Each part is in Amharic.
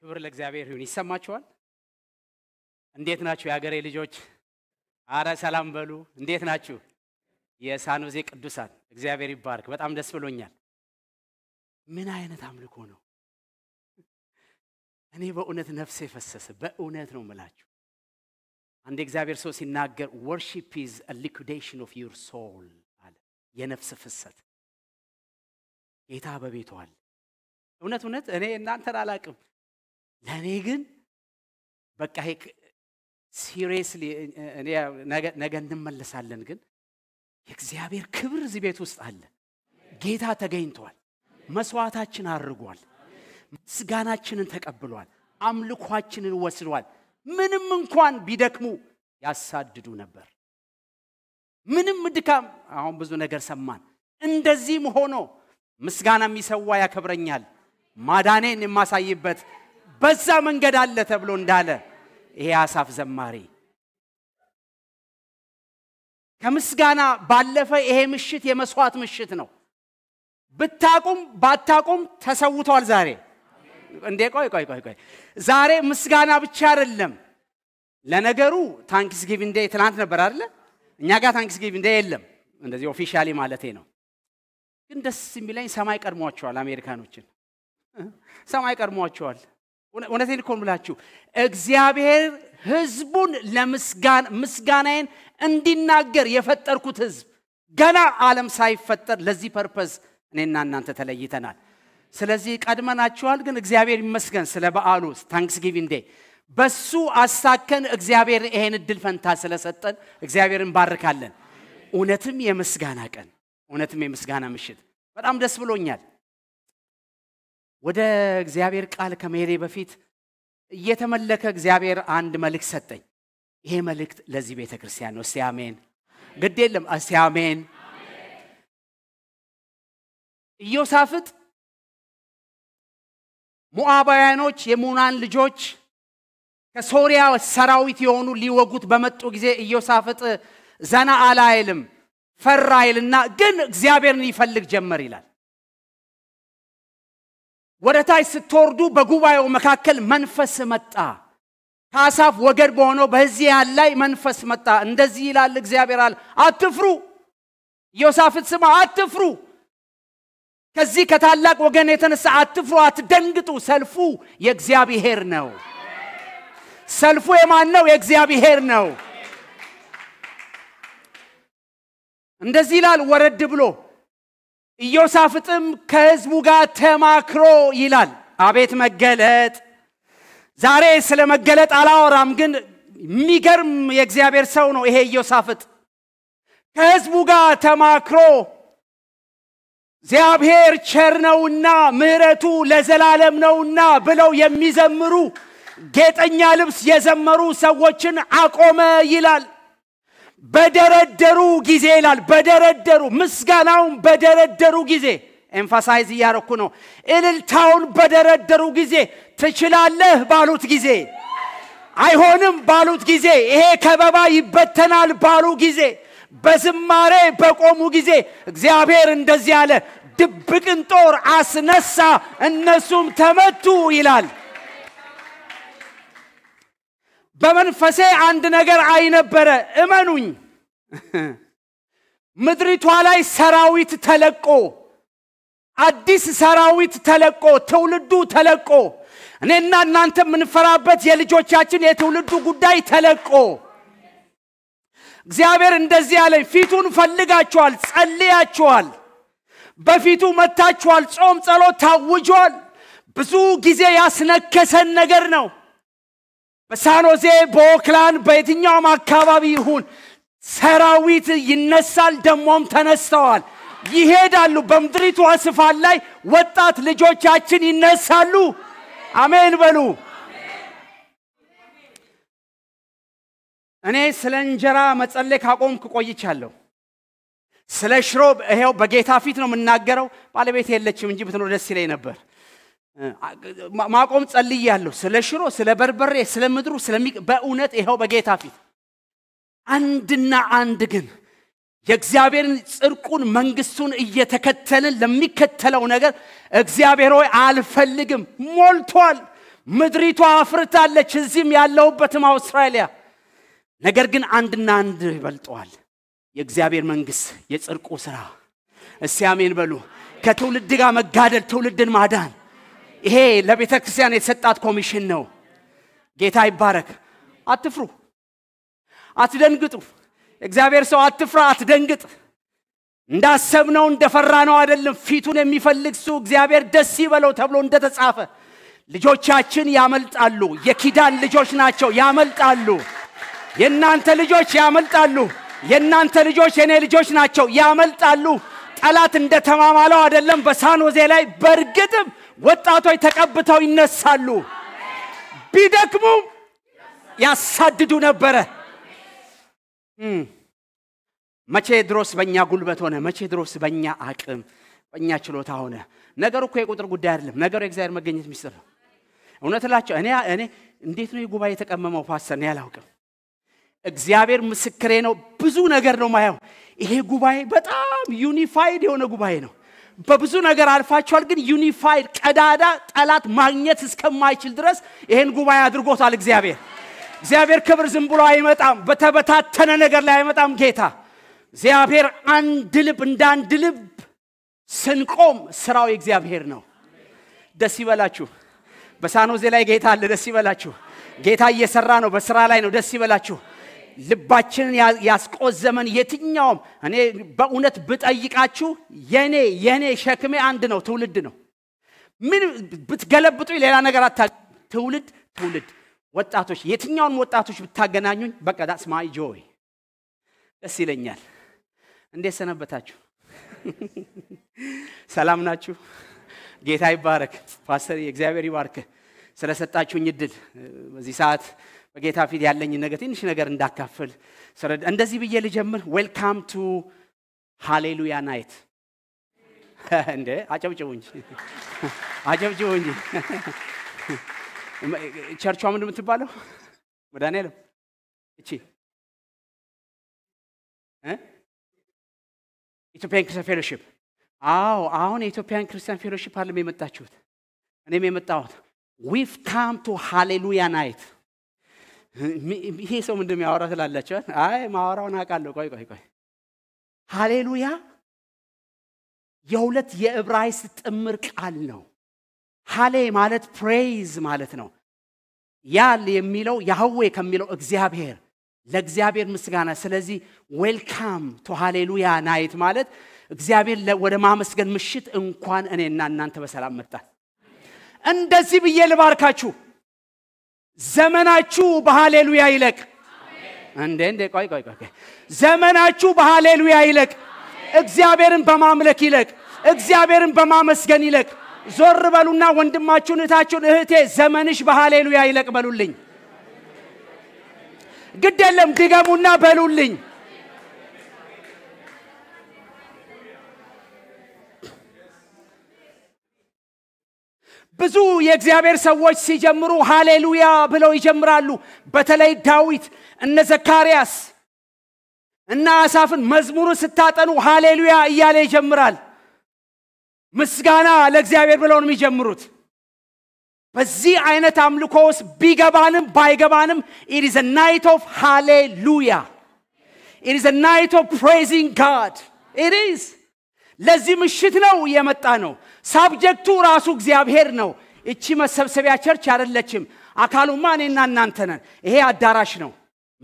ክብር ለእግዚአብሔር ይሁን። ይሰማችኋል? እንዴት ናችሁ የአገሬ ልጆች? አረ ሰላም በሉ። እንዴት ናችሁ የሳኖዜ ቅዱሳን? እግዚአብሔር ይባርክ። በጣም ደስ ብሎኛል። ምን አይነት አምልኮ ነው! እኔ በእውነት ነፍሴ ፈሰሰ። በእውነት ነው ምላችሁ። አንድ እግዚአብሔር ሰው ሲናገር ወርሺፕ ኢዝ ሊኩዴሽን ኦፍ ዩር ሶል አለ። የነፍስ ፍሰት ጌታ በቤቷል። እውነት እውነት እኔ እናንተን አላቅም ለእኔ ግን በቃ ሲሪየስሊ ነገ እንመለሳለን፣ ግን የእግዚአብሔር ክብር እዚህ ቤት ውስጥ አለ። ጌታ ተገኝቷል። መስዋዕታችን አድርጓል። ምስጋናችንን ተቀብሏል። አምልኳችንን ወስዷል። ምንም እንኳን ቢደክሙ ያሳድዱ ነበር። ምንም ድካም አሁን ብዙ ነገር ሰማን። እንደዚህም ሆኖ ምስጋና የሚሰዋ ያከብረኛል፣ ማዳኔን የማሳይበት በዛ መንገድ አለ ተብሎ እንዳለ ይሄ አሳፍ ዘማሪ ከምስጋና ባለፈ ይሄ ምሽት የመስዋዕት ምሽት ነው። ብታቁም ባታቁም ተሰውተዋል። ዛሬ እንዴ ቆይ ቆይ ቆይ ቆይ ዛሬ ምስጋና ብቻ አይደለም። ለነገሩ ታንክስ ጊቪንግ ዴይ ትናንት ነበር አይደለ? እኛ ጋር ታንክስ ጊቪንግ ዴይ የለም፣ እንደዚህ ኦፊሻሊ ማለቴ ነው። ግን ደስ የሚለኝ ሰማይ ቀድሟቸዋል፣ አሜሪካኖችን ሰማይ ቀድሟቸዋል። እውነቴን እኮ ብላችሁ እግዚአብሔር ህዝቡን ለምስጋና ምስጋናዬን እንዲናገር የፈጠርኩት ህዝብ ገና ዓለም ሳይፈጠር ለዚህ ፐርፐዝ እኔና እናንተ ተለይተናል። ስለዚህ ቀድመናችኋል። ግን እግዚአብሔር ይመስገን ስለ በዓሉ ታንክስጊቪንግ ዴይ በሱ አሳከን እግዚአብሔር ይሄን እድል ፈንታ ስለሰጠን እግዚአብሔር እንባርካለን። እውነትም የምስጋና ቀን፣ እውነትም የምስጋና ምሽት። በጣም ደስ ብሎኛል። ወደ እግዚአብሔር ቃል ከመሄዴ በፊት እየተመለከ እግዚአብሔር አንድ መልእክት ሰጠኝ። ይሄ መልእክት ለዚህ ቤተ ክርስቲያን ነው። እስቲ አሜን። ግድ የለም እስቲ አሜን። ኢዮሳፍጥ ሞዓባውያኖች የሙናን ልጆች ከሶሪያ ሰራዊት የሆኑ ሊወጉት በመጡ ጊዜ ኢዮሳፍጥ ዘና አላይልም አይልም፣ ፈራ አይልና ግን እግዚአብሔርን ይፈልግ ጀመር ይላል። ወደ ታች ስትወርዱ በጉባኤው መካከል መንፈስ መጣ። ከአሳፍ ወገድ በሆነው በዚህ ያህል ላይ መንፈስ መጣ። እንደዚህ ይላል እግዚአብሔር አለ፣ አትፍሩ። ኢዮሳፍጥ ስማ፣ አትፍሩ። ከዚህ ከታላቅ ወገን የተነሳ አትፍሩ፣ አትደንግጡ። ሰልፉ የእግዚአብሔር ነው። ሰልፉ የማን ነው? የእግዚአብሔር ነው። እንደዚህ ይላል ወረድ ብሎ ኢዮሳፍጥም ከህዝቡ ጋር ተማክሮ ይላል። አቤት መገለጥ! ዛሬ ስለ መገለጥ አላወራም፣ ግን የሚገርም የእግዚአብሔር ሰው ነው ይሄ ኢዮሳፍጥ። ከህዝቡ ጋር ተማክሮ እግዚአብሔር ቸር ነውና ምሕረቱ ለዘላለም ነውና ብለው የሚዘምሩ ጌጠኛ ልብስ የዘመሩ ሰዎችን አቆመ ይላል። በደረደሩ ጊዜ ይላል። በደረደሩ ምስጋናውን በደረደሩ ጊዜ ኤምፋሳይዝ እያረኩ ነው። እልልታውን በደረደሩ ጊዜ ትችላለህ ባሉት ጊዜ አይሆንም ባሉት ጊዜ ይሄ ከበባ ይበተናል ባሉ ጊዜ በዝማሬ በቆሙ ጊዜ እግዚአብሔር እንደዚህ አለ፣ ድብቅን ጦር አስነሳ፣ እነሱም ተመቱ ይላል። በመንፈሴ አንድ ነገር አይነበረ እመኑኝ ምድሪቷ ላይ ሰራዊት ተለቆ አዲስ ሰራዊት ተለቆ ትውልዱ ተለቆ እኔና እናንተ የምንፈራበት የልጆቻችን የትውልዱ ጉዳይ ተለቆ እግዚአብሔር እንደዚህ አለኝ ፊቱን ፈልጋችኋል ጸልያችኋል በፊቱ መታችኋል ጾም ጸሎት ታውጇል ብዙ ጊዜ ያስነከሰን ነገር ነው በሳኖዜ በኦክላንድ በየትኛውም አካባቢ ይሁን ሰራዊት ይነሳል ደሞም ተነስተዋል ይሄዳሉ በምድሪቷ ስፋት ላይ ወጣት ልጆቻችን ይነሳሉ አሜን በሉ እኔ ስለ እንጀራ መጸለይ ካቆምክ ቆይቻለሁ ስለ ሽሮ ይኸው በጌታ ፊት ነው የምናገረው ባለቤት የለችም እንጂ ብትኖር ደስ ይለኝ ነበር ማቆም ጸልያለሁ። ስለ ሽሮ፣ ስለ በርበሬ፣ ስለ ምድሩ፣ ስለሚ በእውነት ይኸው በጌታ ፊት አንድና አንድ ግን የእግዚአብሔርን ጽርቁን መንግስቱን እየተከተልን ለሚከተለው ነገር እግዚአብሔር ሆይ አልፈልግም፣ ሞልቷል፣ ምድሪቷ አፍርታለች፣ እዚህም ያለሁበትም አውስትራሊያ። ነገር ግን አንድና አንድ ይበልጠዋል፣ የእግዚአብሔር መንግስት፣ የጽርቁ ስራ። እስያሜን በሉ። ከትውልድ ጋር መጋደል፣ ትውልድን ማዳን ይሄ ለቤተ ክርስቲያን የተሰጣት ኮሚሽን ነው። ጌታ ይባረክ። አትፍሩ፣ አትደንግጡ። እግዚአብሔር ሰው አትፍራ፣ አትደንግጥ። እንዳሰብነው እንደፈራነው አይደለም። ፊቱን የሚፈልግ እሱ እግዚአብሔር ደስ ይበለው ተብሎ እንደተጻፈ ልጆቻችን ያመልጣሉ። የኪዳን ልጆች ናቸው፣ ያመልጣሉ። የእናንተ ልጆች ያመልጣሉ። የእናንተ ልጆች የእኔ ልጆች ናቸው፣ ያመልጣሉ። ጠላት እንደተማማለው አይደለም። በሳንሆዜ ላይ በእርግጥም ወጣቶች ተቀብተው ይነሳሉ። ቢደክሙ ያሳድዱ ነበረ። መቼ ድሮስ በእኛ ጉልበት ሆነ? መቼ ድሮስ በእኛ አቅም፣ በእኛ ችሎታ ሆነ? ነገሩ እኮ የቁጥር ጉዳይ አይደለም። ነገሩ የእግዚአብሔር መገኘት ሚስጥር ነው። እውነት እላቸው እኔ እኔ እንዴት ነው የጉባኤ የተቀመመው ፓስተር? እኔ አላውቅም። እግዚአብሔር ምስክሬ ነው። ብዙ ነገር ነው ማየው። ይሄ ጉባኤ በጣም ዩኒፋይድ የሆነ ጉባኤ ነው። በብዙ ነገር አልፋችኋል። ግን ዩኒፋይድ ቀዳዳ ጠላት ማግኘት እስከማይችል ድረስ ይህን ጉባኤ አድርጎታል እግዚአብሔር። እግዚአብሔር ክብር ዝም ብሎ አይመጣም። በተበታተነ ነገር ላይ አይመጣም ጌታ። እግዚአብሔር አንድ ልብ እንደ አንድ ልብ ስንቆም ስራው የእግዚአብሔር ነው። ደስ ይበላችሁ። በሳኖዜ ላይ ጌታ አለ። ደስ ይበላችሁ። ጌታ እየሰራ ነው። በስራ ላይ ነው። ደስ ይበላችሁ። ልባችንን ያስቆዘመን የትኛውም እኔ በእውነት ብጠይቃችሁ የኔ የኔ ሸክሜ አንድ ነው፣ ትውልድ ነው። ምን ብትገለብጡ ሌላ ነገር አታ ትውልድ ትውልድ ወጣቶች፣ የትኛውንም ወጣቶች ብታገናኙኝ በቃ ዳስ ማይ ጆይ ደስ ይለኛል። እንዴት ሰነበታችሁ? ሰላም ናችሁ? ጌታ ይባረክ። ፓስተር፣ እግዚአብሔር ይባርክ ስለሰጣችሁኝ እድል በዚህ ሰዓት በጌታ ፊት ያለኝ ነገር ትንሽ ነገር እንዳካፍል እንደዚህ ብዬ ልጀምር። ዌልካም ቱ ሃሌሉያ ናይት። እንደ አጨብጭቡ እንጂ አጨብጭቡ እንጂ ቸርቿ ምንድ የምትባለው? መድኃኒዓለም እቺ ኢትዮጵያን ክርስቲያን ፌሎሽፕ አዎ አሁን የኢትዮጵያን ክርስቲያን ፌሎሽፕ አለም የመጣችሁት፣ እኔም የመጣሁት ዊፍ ካም ቱ ሃሌሉያ ናይት ይሄ ሰው ምንድ ያወራ ትላላቸዋል አይ ማወራውን አውቃለሁ። ቆይ ቆይ ቆይ፣ ሃሌሉያ የሁለት የእብራይስ ጥምር ቃል ነው። ሃሌ ማለት ፕሬይዝ ማለት ነው። ያል የሚለው ያህዌ ከሚለው እግዚአብሔር ለእግዚአብሔር ምስጋና። ስለዚህ ዌልካም ቱ ሃሌሉያ ናይት ማለት እግዚአብሔር ወደ ማመስገን ምሽት እንኳን እኔና እናንተ በሰላም መጣል እንደዚህ ብዬ ልባርካችሁ። ዘመናችሁ በሃሌሉያ ይለቅ። እንዴ እንዴ ቆይ ቆይ ቆይ ዘመናችሁ በሃሌሉያ ይለቅ። እግዚአብሔርን በማምለክ ይለቅ። እግዚአብሔርን በማመስገን ይለቅ። ዞር በሉና ወንድማችሁን እህታችሁን፣ እህቴ ዘመንሽ በሃሌሉያ ይለቅ በሉልኝ። ግድ የለም ድገሙና በሉልኝ። ብዙ የእግዚአብሔር ሰዎች ሲጀምሩ ሃሌሉያ ብለው ይጀምራሉ። በተለይ ዳዊት እነ ዘካርያስ እና አሳፍን መዝሙሩ ስታጠኑ ሃሌሉያ እያለ ይጀምራል። ምስጋና ለእግዚአብሔር ብለው ነው የሚጀምሩት። በዚህ አይነት አምልኮ ውስጥ ቢገባንም ባይገባንም ኢት ኢዝ ናይት ኦፍ ሃሌሉያ ኢት ኢዝ ናይት ኦፍ ፕሬዚንግ ጋድ ኢት ለዚህ ምሽት ነው የመጣ ነው። ሳብጀክቱ ራሱ እግዚአብሔር ነው። እቺ መሰብሰቢያ ቸርች አይደለችም። አካሉማ እኔና እናንተ ነን። ይሄ አዳራሽ ነው።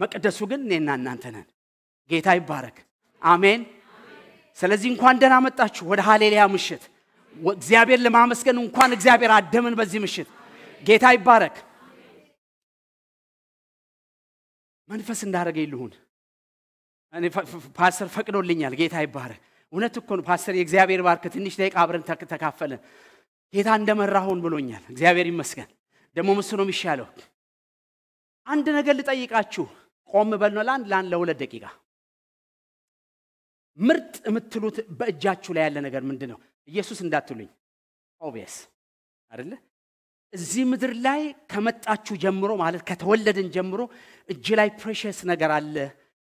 መቅደሱ ግን እኔና እናንተ ነን። ጌታ ይባረክ። አሜን። ስለዚህ እንኳን ደህና መጣችሁ ወደ ሀሌልያ ምሽት። እግዚአብሔር ለማመስገን እንኳን እግዚአብሔር አደምን በዚህ ምሽት። ጌታ ይባረክ። መንፈስ እንዳደረገ ይልሁን። ፓስተር ፈቅዶልኛል። ጌታ ይባረክ። እውነት እኮ ነው ፓስተር፣ የእግዚአብሔር ባርክ ትንሽ ደቂቃ አብረን ተካፈለ ጌታ እንደመራሁን ብሎኛል። እግዚአብሔር ይመስገን። ደግሞ ምስ ነው የሚሻለው። አንድ ነገር ልጠይቃችሁ፣ ቆም በል ነው ለአንድ ለአንድ ለሁለት ደቂቃ። ምርጥ የምትሉት በእጃችሁ ላይ ያለ ነገር ምንድን ነው? ኢየሱስ እንዳትሉኝ፣ ኦብየስ አይደለ? እዚህ ምድር ላይ ከመጣችሁ ጀምሮ ማለት ከተወለድን ጀምሮ እጅ ላይ ፕሬሽስ ነገር አለ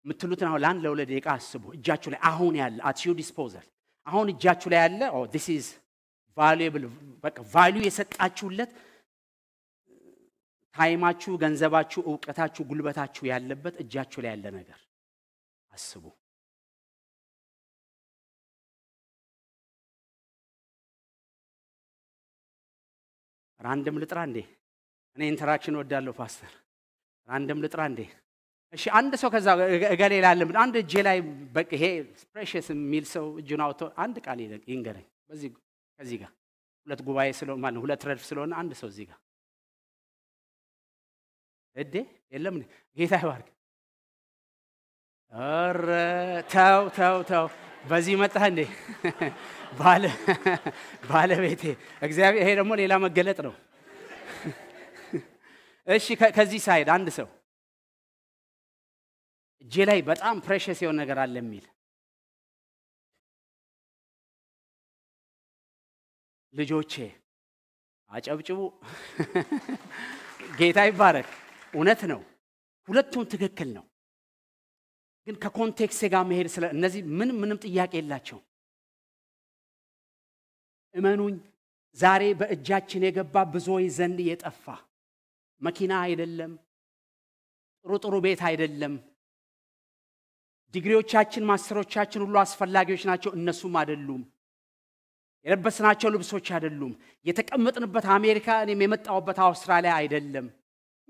የምትሉትን አሁን ለአንድ ለሁለት ደቂቃ አስቡ። እጃችሁ ላይ አሁን ያለ አት ዩር ዲስፖዘል አሁን እጃችሁ ላይ ያለ ዲስ ኢዝ ቫሉብል በቃ ቫሉ የሰጣችሁለት ታይማችሁ፣ ገንዘባችሁ፣ እውቀታችሁ፣ ጉልበታችሁ ያለበት እጃችሁ ላይ ያለ ነገር አስቡ። ራንደም ልጥራ እንዴ? እኔ ኢንተራክሽን ወዳለሁ ፓስተር። ራንደም ልጥራ እንዴ? እሺ አንድ ሰው ከዛ እገሌ ላለ አንድ እጄ ላይ በቃ ይሄ ፕሬሽስ የሚል ሰው እጁን አውቶ አንድ ቃል ይንገረኝ። በዚህ ከዚህ ጋር ሁለት ጉባኤ ስለሆነ ማለት ሁለት ረድፍ ስለሆነ አንድ ሰው እዚህ ጋር እዴ የለም ጌታ ይባርክ። ኧረ ተው ተው ተው፣ በዚህ መጣህ እንዴ ባለቤቴ። እግዚአብሔር ይሄ ደግሞ ሌላ መገለጥ ነው። እሺ ከዚህ ሳይድ አንድ ሰው እጄ ላይ በጣም ፕሬሽስ የሆነ ነገር አለ የሚል ልጆቼ አጨብጭቡ። ጌታ ይባረክ። እውነት ነው፣ ሁለቱም ትክክል ነው። ግን ከኮንቴክስት ጋር መሄድ ስለ እነዚህ ምን ምንም ጥያቄ የላቸው። እመኑኝ፣ ዛሬ በእጃችን የገባ ብዙዎች ዘንድ የጠፋ መኪና አይደለም፣ ጥሩ ጥሩ ቤት አይደለም፣ ዲግሪዎቻችን፣ ማስተሮቻችን ሁሉ አስፈላጊዎች ናቸው፣ እነሱም አይደሉም። የለበስናቸው ልብሶች አይደሉም። የተቀመጥንበት አሜሪካ፣ እኔም የመጣሁበት አውስትራሊያ አይደለም።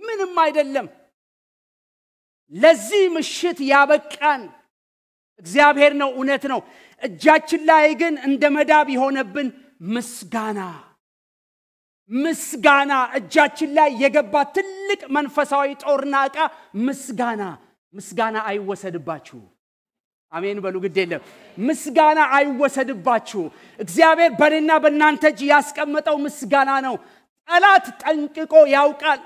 ምንም አይደለም። ለዚህ ምሽት ያበቃን እግዚአብሔር ነው፣ እውነት ነው። እጃችን ላይ ግን እንደ መዳብ የሆነብን ምስጋና ምስጋና እጃችን ላይ የገባ ትልቅ መንፈሳዊ ጦርና ዕቃ ምስጋና ምስጋና አይወሰድባችሁ። አሜን በሉ ግድ የለም። ምስጋና አይወሰድባችሁ። እግዚአብሔር በእኔና በእናንተ እጅ ያስቀመጠው ምስጋና ነው። ጠላት ጠንቅቆ ያውቃል።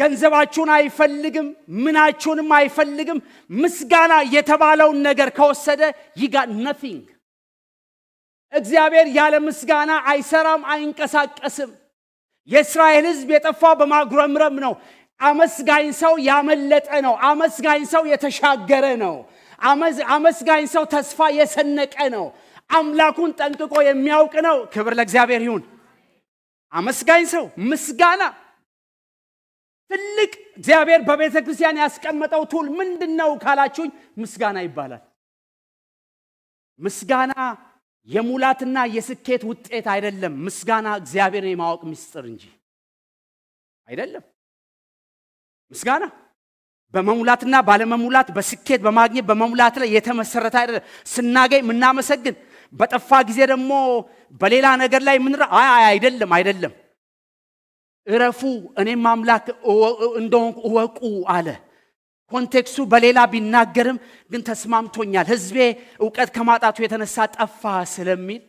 ገንዘባችሁን አይፈልግም፣ ምናችሁንም አይፈልግም። ምስጋና የተባለውን ነገር ከወሰደ ይጋ ነቲንግ። እግዚአብሔር ያለ ምስጋና አይሰራም፣ አይንቀሳቀስም። የእስራኤል ሕዝብ የጠፋው በማጉረምረም ነው። አመስጋኝ ሰው ያመለጠ ነው። አመስጋኝ ሰው የተሻገረ ነው። አመስጋኝ ሰው ተስፋ የሰነቀ ነው። አምላኩን ጠንቅቆ የሚያውቅ ነው። ክብር ለእግዚአብሔር ይሁን። አመስጋኝ ሰው ምስጋና ትልቅ እግዚአብሔር በቤተ ክርስቲያን ያስቀመጠው ቱል ምንድን ነው ካላችሁኝ፣ ምስጋና ይባላል። ምስጋና የሙላትና የስኬት ውጤት አይደለም። ምስጋና እግዚአብሔር የማወቅ ምስጢር እንጂ አይደለም ምስጋና በመሙላትና ባለመሙላት፣ በስኬት በማግኘት በመሙላት ላይ የተመሰረተ አይደለም። ስናገኝ የምናመሰግን፣ በጠፋ ጊዜ ደግሞ በሌላ ነገር ላይ የምንራ አይደለም አይደለም። እረፉ፣ እኔም አምላክ እንደሆንኩ እወቁ አለ። ኮንቴክስቱ በሌላ ቢናገርም ግን ተስማምቶኛል። ህዝቤ እውቀት ከማጣቱ የተነሳ ጠፋ ስለሚል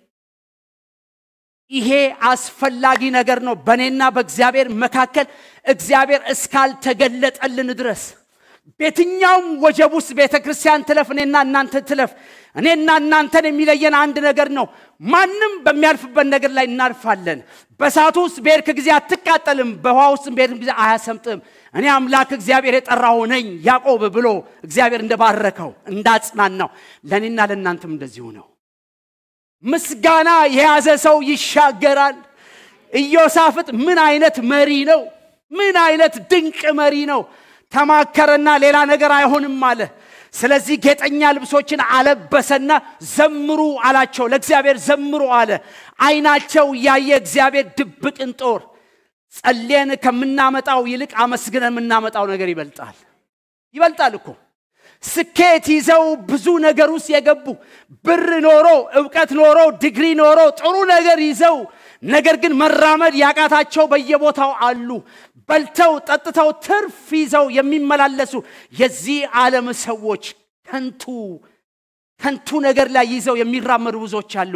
ይሄ አስፈላጊ ነገር ነው። በእኔና በእግዚአብሔር መካከል እግዚአብሔር እስካልተገለጠልን ድረስ በየትኛውም ወጀብ ውስጥ ቤተ ክርስቲያን ትለፍ፣ እኔና እናንተ ትለፍ። እኔና እናንተን የሚለየን አንድ ነገር ነው። ማንም በሚያልፍበት ነገር ላይ እናልፋለን። በእሳቱ ውስጥ በሄድክ ጊዜ አትቃጠልም፣ በውሃ ውስጥ በሄድክ ጊዜ አያሰምጥም። እኔ አምላክ እግዚአብሔር የጠራው ነኝ ያዕቆብ ብሎ እግዚአብሔር እንደባረከው እንዳጽናናው ለእኔና ለእናንተም እንደዚሁ ነው። ምስጋና የያዘ ሰው ይሻገራል። ኢዮሳፍጥ ምን አይነት መሪ ነው! ምን አይነት ድንቅ መሪ ነው! ተማከረና ሌላ ነገር አይሆንም አለ። ስለዚህ ጌጠኛ ልብሶችን አለበሰና ዘምሩ አላቸው። ለእግዚአብሔር ዘምሩ አለ። አይናቸው ያየ እግዚአብሔር ድብቅን ጦር ጸልየን ከምናመጣው ይልቅ አመስግነን የምናመጣው ነገር ይበልጣል። ይበልጣል እኮ ስኬት ይዘው ብዙ ነገር ውስጥ የገቡ ብር ኖሮ እውቀት ኖሮ ዲግሪ ኖሮ ጥሩ ነገር ይዘው ነገር ግን መራመድ ያቃታቸው በየቦታው አሉ። በልተው ጠጥተው ትርፍ ይዘው የሚመላለሱ የዚህ ዓለም ሰዎች ከንቱ ከንቱ ነገር ላይ ይዘው የሚራመዱ ብዙዎች አሉ።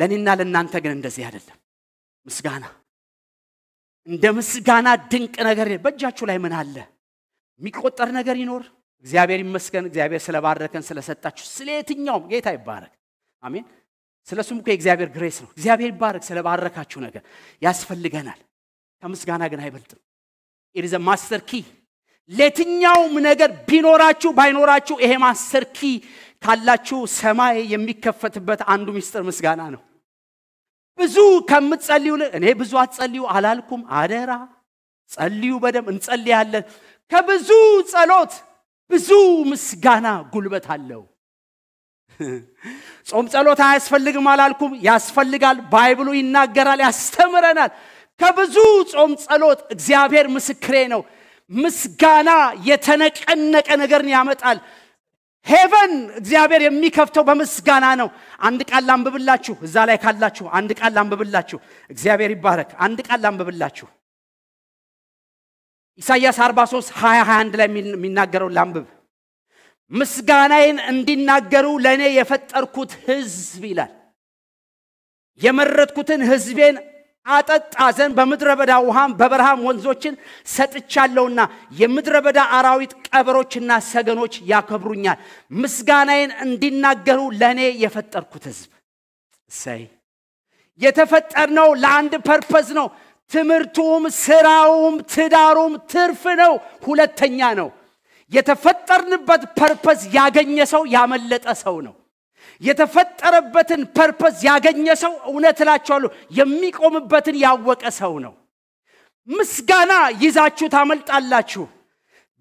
ለእኔና ለእናንተ ግን እንደዚህ አይደለም። ምስጋና እንደ ምስጋና ድንቅ ነገር በእጃችሁ ላይ ምን አለ? የሚቆጠር ነገር ይኖር? እግዚአብሔር ይመስገን። እግዚአብሔር ስለባረከን ስለሰጣችሁ፣ ስለ የትኛውም ጌታ ይባረክ። አሜን። ስለ ሱም እኮ የእግዚአብሔር ግሬስ ነው። እግዚአብሔር ይባረክ ስለባረካችሁ ነገር ያስፈልገናል። ከምስጋና ግን አይበልጥም። ኢዝ ማስተር ኪ ለየትኛውም ነገር ቢኖራችሁ ባይኖራችሁ ይሄ ማስተር ኪ ካላችሁ ሰማይ የሚከፈትበት አንዱ ምስጢር ምስጋና ነው። ብዙ ከምትጸልዩ እኔ ብዙ አትጸልዩ አላልኩም፣ አደራ ጸልዩ፣ በደም እንጸልያለን። ከብዙ ጸሎት ብዙ ምስጋና ጉልበት አለው። ጾም ጸሎት አያስፈልግም አላልኩም፣ ያስፈልጋል። ባይብሉ ይናገራል፣ ያስተምረናል። ከብዙ ጾም ጸሎት፣ እግዚአብሔር ምስክሬ ነው። ምስጋና የተነቀነቀ ነገርን ያመጣል። ሄቨን እግዚአብሔር የሚከፍተው በምስጋና ነው። አንድ ቃል ላንብብላችሁ፣ እዛ ላይ ካላችሁ አንድ ቃል ላንብብላችሁ። እግዚአብሔር ይባረክ። አንድ ቃል ላንብብላችሁ። ኢሳይያስ 43 20 21 ላይ የሚናገረው ላንብብ። ምስጋናዬን እንዲናገሩ ለእኔ የፈጠርኩት ህዝብ ይላል የመረጥኩትን ህዝቤን አጠጣ ዘንድ በምድረ በዳ ውሃም በበረሃም ወንዞችን ሰጥቻለሁና የምድረ በዳ አራዊት ቀበሮችና ሰገኖች ያከብሩኛል፣ ምስጋናዬን እንዲናገሩ ለእኔ የፈጠርኩት ህዝብ እሰይ የተፈጠርነው ለአንድ ፐርፐዝ ነው። ትምህርቱም ስራውም ትዳሩም ትርፍ ነው፣ ሁለተኛ ነው። የተፈጠርንበት ፐርፐዝ ያገኘ ሰው ያመለጠ ሰው ነው። የተፈጠረበትን ፐርፐዝ ያገኘ ሰው እውነት እላችኋለሁ የሚቆምበትን ያወቀ ሰው ነው። ምስጋና ይዛችሁ ታመልጣላችሁ።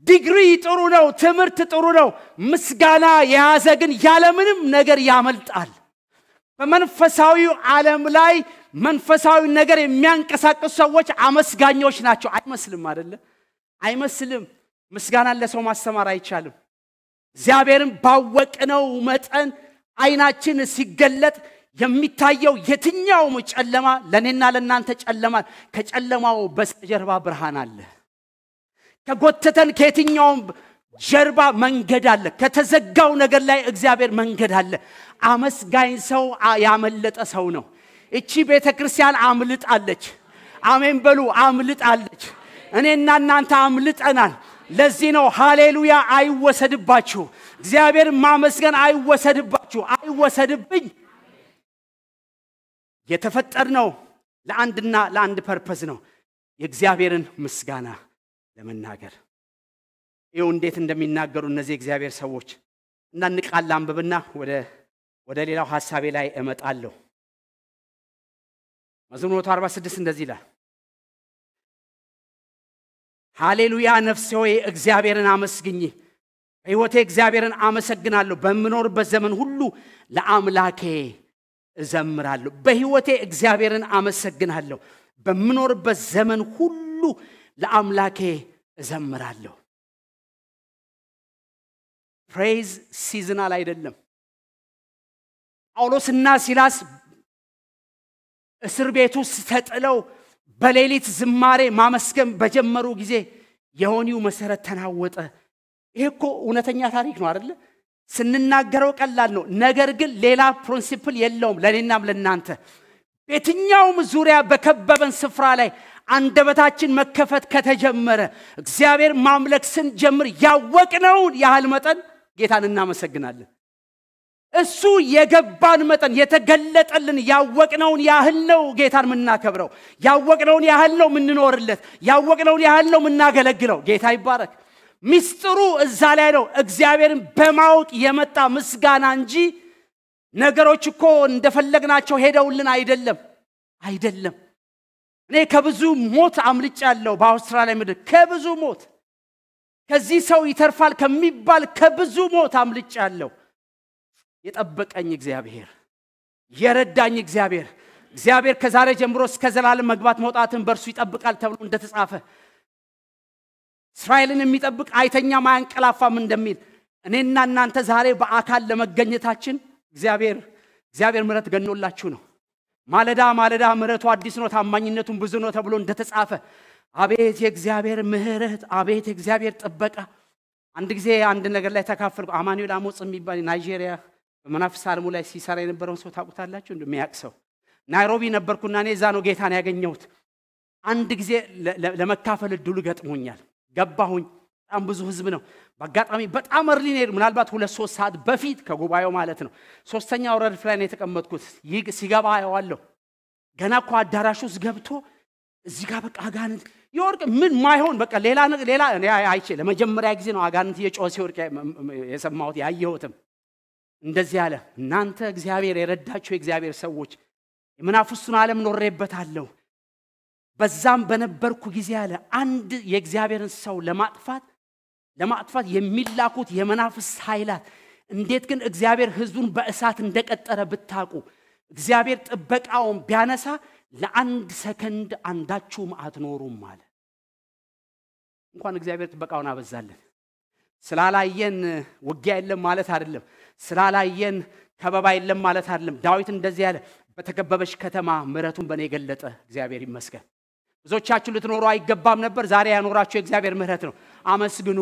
ዲግሪ ጥሩ ነው፣ ትምህርት ጥሩ ነው። ምስጋና የያዘ ግን ያለምንም ነገር ያመልጣል። በመንፈሳዊ ዓለም ላይ መንፈሳዊ ነገር የሚያንቀሳቅሱ ሰዎች አመስጋኞች ናቸው። አይመስልም አደለ? አይመስልም። ምስጋናን ለሰው ማስተማር አይቻልም። እግዚአብሔርን ባወቅነው መጠን አይናችን ሲገለጥ የሚታየው የትኛውም ጨለማ ለእኔና ለእናንተ ጨለማ ከጨለማው በስተጀርባ ብርሃን አለ። ከጎተተን ከየትኛውም ጀርባ መንገድ አለ። ከተዘጋው ነገር ላይ እግዚአብሔር መንገድ አለ። አመስጋኝ ሰው ያመለጠ ሰው ነው። እቺ ቤተ ክርስቲያን አምልጣለች። አሜን በሉ። አምልጣለች። እኔና እናንተ አምልጠናል። ለዚህ ነው ሃሌሉያ አይወሰድባችሁ። እግዚአብሔር ማመስገን አይወሰድባችሁ፣ አይወሰድብኝ። የተፈጠርነው ለአንድና ለአንድ ፐርፐዝ ነው፣ የእግዚአብሔርን ምስጋና ለመናገር። ይኸው እንዴት እንደሚናገሩ እነዚህ የእግዚአብሔር ሰዎች። አንዳንድ ቃል አንብብና ወደ ሌላው ሀሳቤ ላይ እመጣለሁ። መዝሙር 146 እንደዚህ ይላል፣ ሃሌሉያ ነፍሴ ሆይ እግዚአብሔርን አመስግኝ በሕይወቴ እግዚአብሔርን አመሰግናለሁ። በምኖርበት ዘመን ሁሉ ለአምላኬ እዘምራለሁ። በሕይወቴ እግዚአብሔርን አመሰግናለሁ። በምኖርበት ዘመን ሁሉ ለአምላኬ እዘምራለሁ። ፕሬይዝ ሲዝናል አይደለም። ጳውሎስና ሲላስ እስር ቤቱ ተጥለው በሌሊት ዝማሬ ማመስገን በጀመሩ ጊዜ የሆኒው መሠረት ተናወጠ። ይሄ እኮ እውነተኛ ታሪክ ነው አይደለ? ስንናገረው ቀላል ነው፣ ነገር ግን ሌላ ፕሪንሲፕል የለውም ለእኔናም ለእናንተ። በየትኛውም ዙሪያ በከበበን ስፍራ ላይ አንደበታችን መከፈት ከተጀመረ እግዚአብሔር ማምለክ ስንጀምር ያወቅነውን ያህል መጠን ጌታን እናመሰግናለን። እሱ የገባን መጠን የተገለጠልን ያወቅነውን ያህል ነው ጌታን የምናከብረው። ያወቅነውን ያህል ነው የምንኖርለት። ያወቅነውን ያህል ነው የምናገለግለው። ጌታ ይባረክ። ሚስጥሩ እዛ ላይ ነው። እግዚአብሔርን በማወቅ የመጣ ምስጋና እንጂ ነገሮች እኮ እንደፈለግናቸው ሄደውልን አይደለም አይደለም። እኔ ከብዙ ሞት አምልጫለሁ በአውስትራሊያ ምድር ከብዙ ሞት ከዚህ ሰው ይተርፋል ከሚባል ከብዙ ሞት አምልጫለሁ። የጠበቀኝ እግዚአብሔር፣ የረዳኝ እግዚአብሔር እግዚአብሔር ከዛሬ ጀምሮ እስከ ዘላለም መግባት መውጣትን በእርሱ ይጠብቃል ተብሎ እንደተጻፈ እስራኤልን የሚጠብቅ አይተኛም አያንቀላፋም እንደሚል እኔና እናንተ ዛሬ በአካል ለመገኘታችን እግዚአብሔር እግዚአብሔር ምረት ገኖላችሁ ነው። ማለዳ ማለዳ ምረቱ አዲስ ነው ታማኝነቱን ብዙ ነው ተብሎ እንደተጻፈ አቤት የእግዚአብሔር ምህረት አቤት የእግዚአብሔር ጥበቃ። አንድ ጊዜ አንድ ነገር ላይ ተካፈልኩ። አማኒዌል አሞጽ የሚባል ናይጄሪያ በመናፍስ ዓለሙ ላይ ሲሰራ የነበረውን ሰው ታውቁታላችሁ? እንደሚያቅ ሰው ናይሮቢ ነበርኩና እኔ እዛ ነው ጌታን ያገኘሁት። አንድ ጊዜ ለመካፈል እድሉ ገጥሞኛል። ገባሁኝ። በጣም ብዙ ህዝብ ነው። በአጋጣሚ በጣም እርሊ ነው። ምናልባት ሁለት ሶስት ሰዓት በፊት ከጉባኤው ማለት ነው። ሶስተኛ ረድፍ ላይ ነው የተቀመጥኩት። ይህ ሲገባ አየዋለሁ። ገና እኮ አዳራሽ ውስጥ ገብቶ እዚህ ጋር በቃ አጋንንት የወርቅ ምን ማይሆን በቃ ሌላ ሌላ አይቼ ለመጀመሪያ ጊዜ ነው አጋንንት እየጮኸ ሲወርቅ የሰማሁት ያየሁትም። እንደዚህ አለ፣ እናንተ እግዚአብሔር የረዳቸው የእግዚአብሔር ሰዎች የመናፍስቱን ዓለም ኖሬበታለሁ በዛም በነበርኩ ጊዜ አለ አንድ የእግዚአብሔርን ሰው ለማጥፋት ለማጥፋት የሚላኩት የመናፍስ ኃይላት እንዴት ግን እግዚአብሔር ህዝቡን በእሳት እንደቀጠረ ብታቁ እግዚአብሔር ጥበቃውን ቢያነሳ ለአንድ ሰከንድ አንዳችሁም አትኖሩም አለ። እንኳን እግዚአብሔር ጥበቃውን አበዛለን። ስላላየን ውጊያ የለም ማለት አይደለም። ስላላየን ከበባ የለም ማለት አይደለም። ዳዊት እንደዚህ ያለ በተከበበች ከተማ ምረቱን በእኔ የገለጠ እግዚአብሔር ይመስገን። ብዙዎቻችሁ ልትኖሩ አይገባም ነበር። ዛሬ ያኖራችሁ የእግዚአብሔር ምሕረት ነው። አመስግኑ፣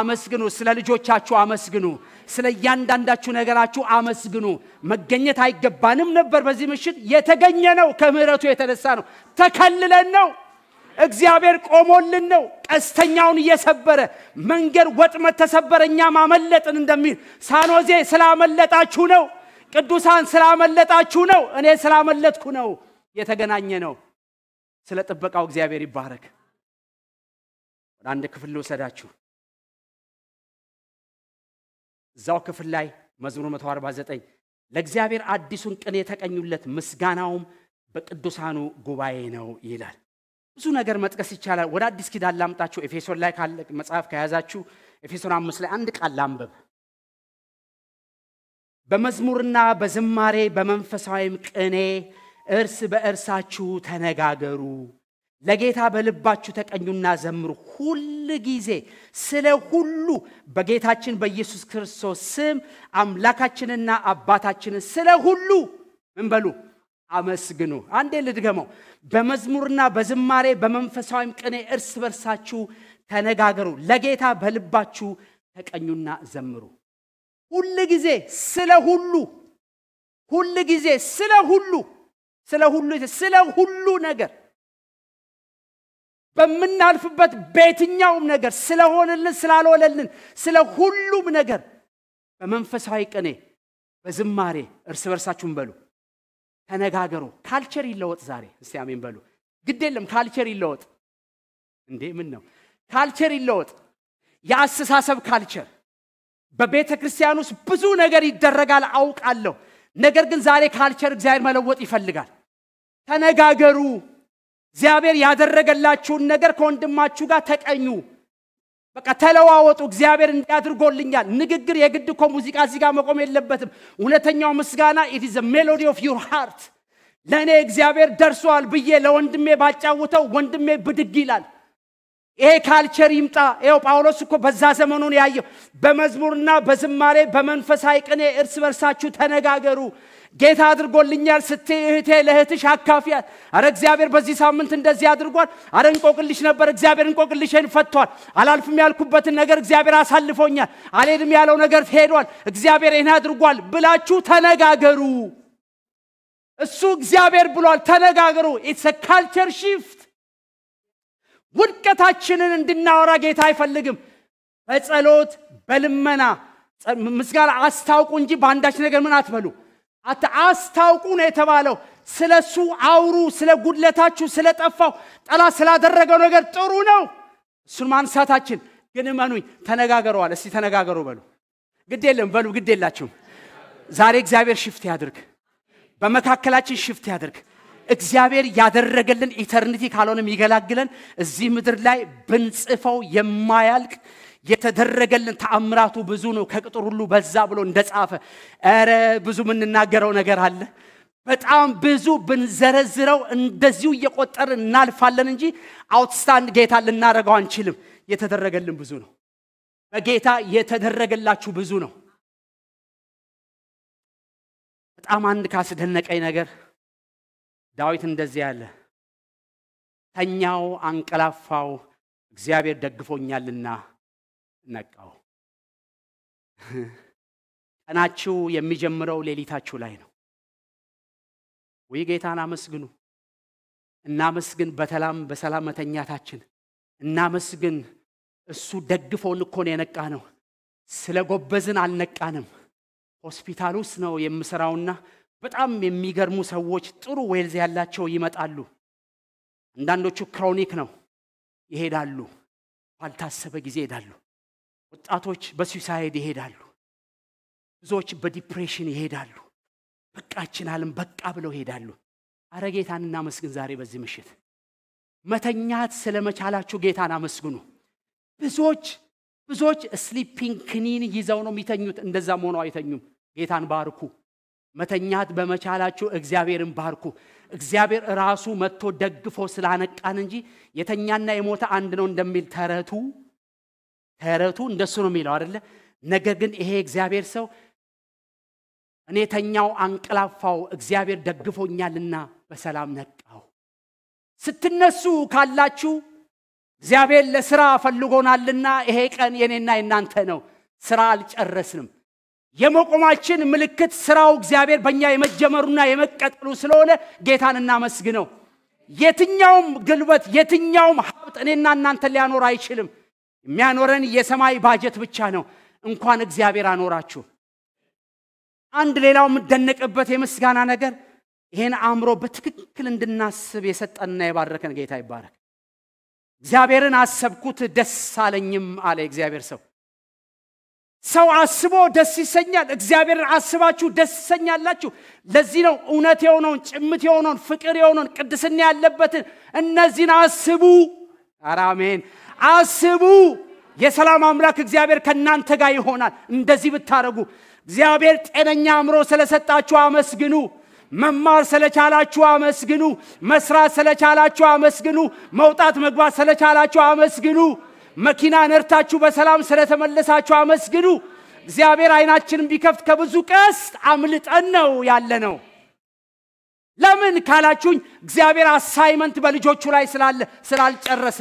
አመስግኑ። ስለ ልጆቻችሁ አመስግኑ። ስለ እያንዳንዳችሁ ነገራችሁ አመስግኑ። መገኘት አይገባንም ነበር። በዚህ ምሽት የተገኘ ነው ከምሕረቱ የተነሳ ነው። ተከልለን ነው። እግዚአብሔር ቆሞልን ነው። ቀስተኛውን እየሰበረ መንገድ ወጥመት ተሰበረ፣ እኛም አመለጥን እንደሚል ሳኖዜ ስላመለጣችሁ ነው። ቅዱሳን ስላመለጣችሁ ነው። እኔ ስላመለጥኩ ነው የተገናኘ ነው። ስለ ጥበቃው እግዚአብሔር ይባረክ። ወደ አንድ ክፍል ልውሰዳችሁ። እዛው ክፍል ላይ መዝሙር 149 ለእግዚአብሔር አዲሱን ቅኔ የተቀኙለት ምስጋናውም በቅዱሳኑ ጉባኤ ነው ይላል። ብዙ ነገር መጥቀስ ይቻላል። ወደ አዲስ ኪዳን ላምጣችሁ። ኤፌሶን ላይ ካለ መጽሐፍ ከያዛችሁ ኤፌሶን አምስት ላይ አንድ ቃል ላንበብ በመዝሙርና በዝማሬ በመንፈሳዊም ቅኔ እርስ በእርሳችሁ ተነጋገሩ፣ ለጌታ በልባችሁ ተቀኙና ዘምሩ። ሁል ጊዜ ስለ ሁሉ በጌታችን በኢየሱስ ክርስቶስ ስም አምላካችንና አባታችንን ስለ ሁሉ ምን በሉ አመስግኑ። አንዴ ልድገመው። በመዝሙርና በዝማሬ በመንፈሳዊም ቅኔ እርስ በርሳችሁ ተነጋገሩ፣ ለጌታ በልባችሁ ተቀኙና ዘምሩ። ሁል ጊዜ ስለ ሁሉ ሁል ጊዜ ስለ ሁሉ ስለ ሁሉ ስለ ሁሉ ነገር በምናልፍበት በየትኛውም ነገር ስለሆነልን ስላልሆነልን ስለ ሁሉም ነገር በመንፈሳዊ ቅኔ በዝማሬ እርስ በርሳችሁን በሉ ተነጋገሩ። ካልቸር ይለወጥ ዛሬ። እስቲ አሜን በሉ። ግድ የለም ካልቸር ይለወጥ። እንዴ ምን ነው ካልቸር ይለወጥ። የአስተሳሰብ ካልቸር በቤተ ክርስቲያን ውስጥ ብዙ ነገር ይደረጋል አውቃለሁ። ነገር ግን ዛሬ ካልቸር እግዚአብሔር መለወጥ ይፈልጋል። ተነጋገሩ። እግዚአብሔር ያደረገላችሁን ነገር ከወንድማችሁ ጋር ተቀኙ። በቃ ተለዋወጡ። እግዚአብሔር እንዲያድርጎልኛል። ንግግር የግድ እኮ ሙዚቃ እዚህ ጋር መቆም የለበትም። እውነተኛው ምስጋና ኢት ኢዝ ሜሎዲ ኦፍ ዩር ሃርት ለእኔ እግዚአብሔር ደርሷል ብዬ ለወንድሜ ባጫውተው ወንድሜ ብድግ ይላል። ይሄ ካልቸር ይምጣ። ይኸው ጳውሎስ እኮ በዛ ዘመኑን ያየው በመዝሙርና በዝማሬ በመንፈሳዊ ቅኔ እርስ በርሳችሁ ተነጋገሩ። ጌታ አድርጎልኛል ስትይ እህቴ ለእህትሽ አካፊያት። አረ እግዚአብሔር በዚህ ሳምንት እንደዚህ አድርጓል። አረ እንቆቅልሽ ነበር፣ እግዚአብሔር እንቆቅልሽን ፈቷል። አላልፍም ያልኩበትን ነገር እግዚአብሔር አሳልፎኛል። አልሄድም ያለው ነገር ሄዷል። እግዚአብሔር ይህን አድርጓል ብላችሁ ተነጋገሩ። እሱ እግዚአብሔር ብሏል፣ ተነጋገሩ። ኢትስ ካልቸር ሺፍት ውድቀታችንን እንድናወራ ጌታ አይፈልግም። በጸሎት በልመና ምስጋና አስታውቁ እንጂ በአንዳች ነገር ምን አትበሉ። አስታውቁ ነው የተባለው። ስለ እሱ አውሩ፣ ስለ ጉድለታችሁ፣ ስለ ጠፋው ጠላት ስላደረገው ነገር ጥሩ ነው እሱን ማንሳታችን። ግን እመኑኝ፣ ተነጋገረዋል። እስቲ ተነጋገሩ በሉ። ግድ የለም በሉ፣ ግድ የላችሁም። ዛሬ እግዚአብሔር ሽፍት ያድርግ፣ በመካከላችን ሽፍት ያድርግ። እግዚአብሔር ያደረገልን ኢተርኒቲ ካልሆነ የሚገላግለን እዚህ ምድር ላይ ብንጽፈው የማያልቅ የተደረገልን ተአምራቱ ብዙ ነው፣ ከቅጥር ሁሉ በዛ ብሎ እንደጻፈ። ረ ብዙ የምንናገረው ነገር አለ። በጣም ብዙ ብንዘረዝረው እንደዚሁ እየቆጠር እናልፋለን እንጂ አውትስታንድ ጌታ ልናደረገው አንችልም። የተደረገልን ብዙ ነው። በጌታ የተደረገላችሁ ብዙ ነው። በጣም አንድ ካስደነቀኝ ነገር ዳዊት እንደዚህ አለ፣ ተኛው፣ አንቀላፋው፣ እግዚአብሔር ደግፎኛልና ነቃው። ቀናችሁ የሚጀምረው ሌሊታችሁ ላይ ነው። ውይ ጌታን አመስግኑ፣ እናመስግን። በተላም በሰላም መተኛታችን እናመስግን። እሱ ደግፎን እኮ የነቃ ነው። ስለ ጎበዝን አልነቃንም። ሆስፒታል ውስጥ ነው የምሰራውና በጣም የሚገርሙ ሰዎች ጥሩ ዌልዝ ያላቸው ይመጣሉ። አንዳንዶቹ ክሮኒክ ነው ይሄዳሉ። ባልታሰበ ጊዜ ይሄዳሉ። ወጣቶች በሱሳይድ ይሄዳሉ። ብዙዎች በዲፕሬሽን ይሄዳሉ። በቃችን አለም በቃ ብለው ይሄዳሉ። አረ ጌታን እናመስግን። ዛሬ በዚህ ምሽት መተኛት ስለመቻላችሁ ጌታን አመስግኑ። ብዙዎች ብዙዎች ስሊፒንግ ክኒን ይዘው ነው የሚተኙት። እንደዛም ሆነው አይተኙም። ጌታን ባርኩ። መተኛት በመቻላችሁ እግዚአብሔርን ባርኩ። እግዚአብሔር ራሱ መጥቶ ደግፎ ስላነቃን እንጂ የተኛና የሞተ አንድ ነው እንደሚል ተረቱ ተረቱ እንደሱ ነው የሚለው አደለ። ነገር ግን ይሄ እግዚአብሔር ሰው እኔ ተኛው አንቀላፋው፣ እግዚአብሔር ደግፎኛልና በሰላም ነቃው። ስትነሱ ካላችሁ እግዚአብሔር ለስራ ፈልጎናልና ይሄ ቀን የኔና የናንተ ነው። ስራ አልጨረስንም። የመቆማችን ምልክት ስራው እግዚአብሔር በእኛ የመጀመሩና የመቀጠሉ ስለሆነ ጌታን እናመስግነው። የትኛውም ግልበት፣ የትኛውም ሀብት እኔና እናንተ ሊያኖር አይችልም። የሚያኖረን የሰማይ ባጀት ብቻ ነው። እንኳን እግዚአብሔር አኖራችሁ። አንድ ሌላው የምደነቅበት የምስጋና ነገር ይህን አእምሮ በትክክል እንድናስብ የሰጠንና የባረከን ጌታ ይባረክ። እግዚአብሔርን አሰብኩት ደስ አለኝም አለ እግዚአብሔር ሰው። ሰው አስቦ ደስ ይሰኛል። እግዚአብሔርን አስባችሁ ደስ ይሰኛላችሁ። ለዚህ ነው እውነት የሆነውን ጭምት የሆነውን ፍቅር የሆነውን ቅድስና ያለበትን እነዚህን አስቡ። ኧረ አሜን አስቡ። የሰላም አምላክ እግዚአብሔር ከእናንተ ጋር ይሆናል። እንደዚህ ብታደረጉ እግዚአብሔር ጤነኛ አእምሮ ስለሰጣችሁ አመስግኑ። መማር ስለቻላችሁ አመስግኑ። መስራት ስለቻላችሁ አመስግኑ። መውጣት መግባት ስለቻላችሁ አመስግኑ። መኪና ነርታችሁ በሰላም ስለተመለሳችሁ አመስግኑ። እግዚአብሔር አይናችንን ቢከፍት ከብዙ ቀስት አምልጠን ነው ያለ ነው። ለምን ካላችሁኝ እግዚአብሔር አሳይመንት በልጆቹ ላይ ስላለ ስላልጨረሰ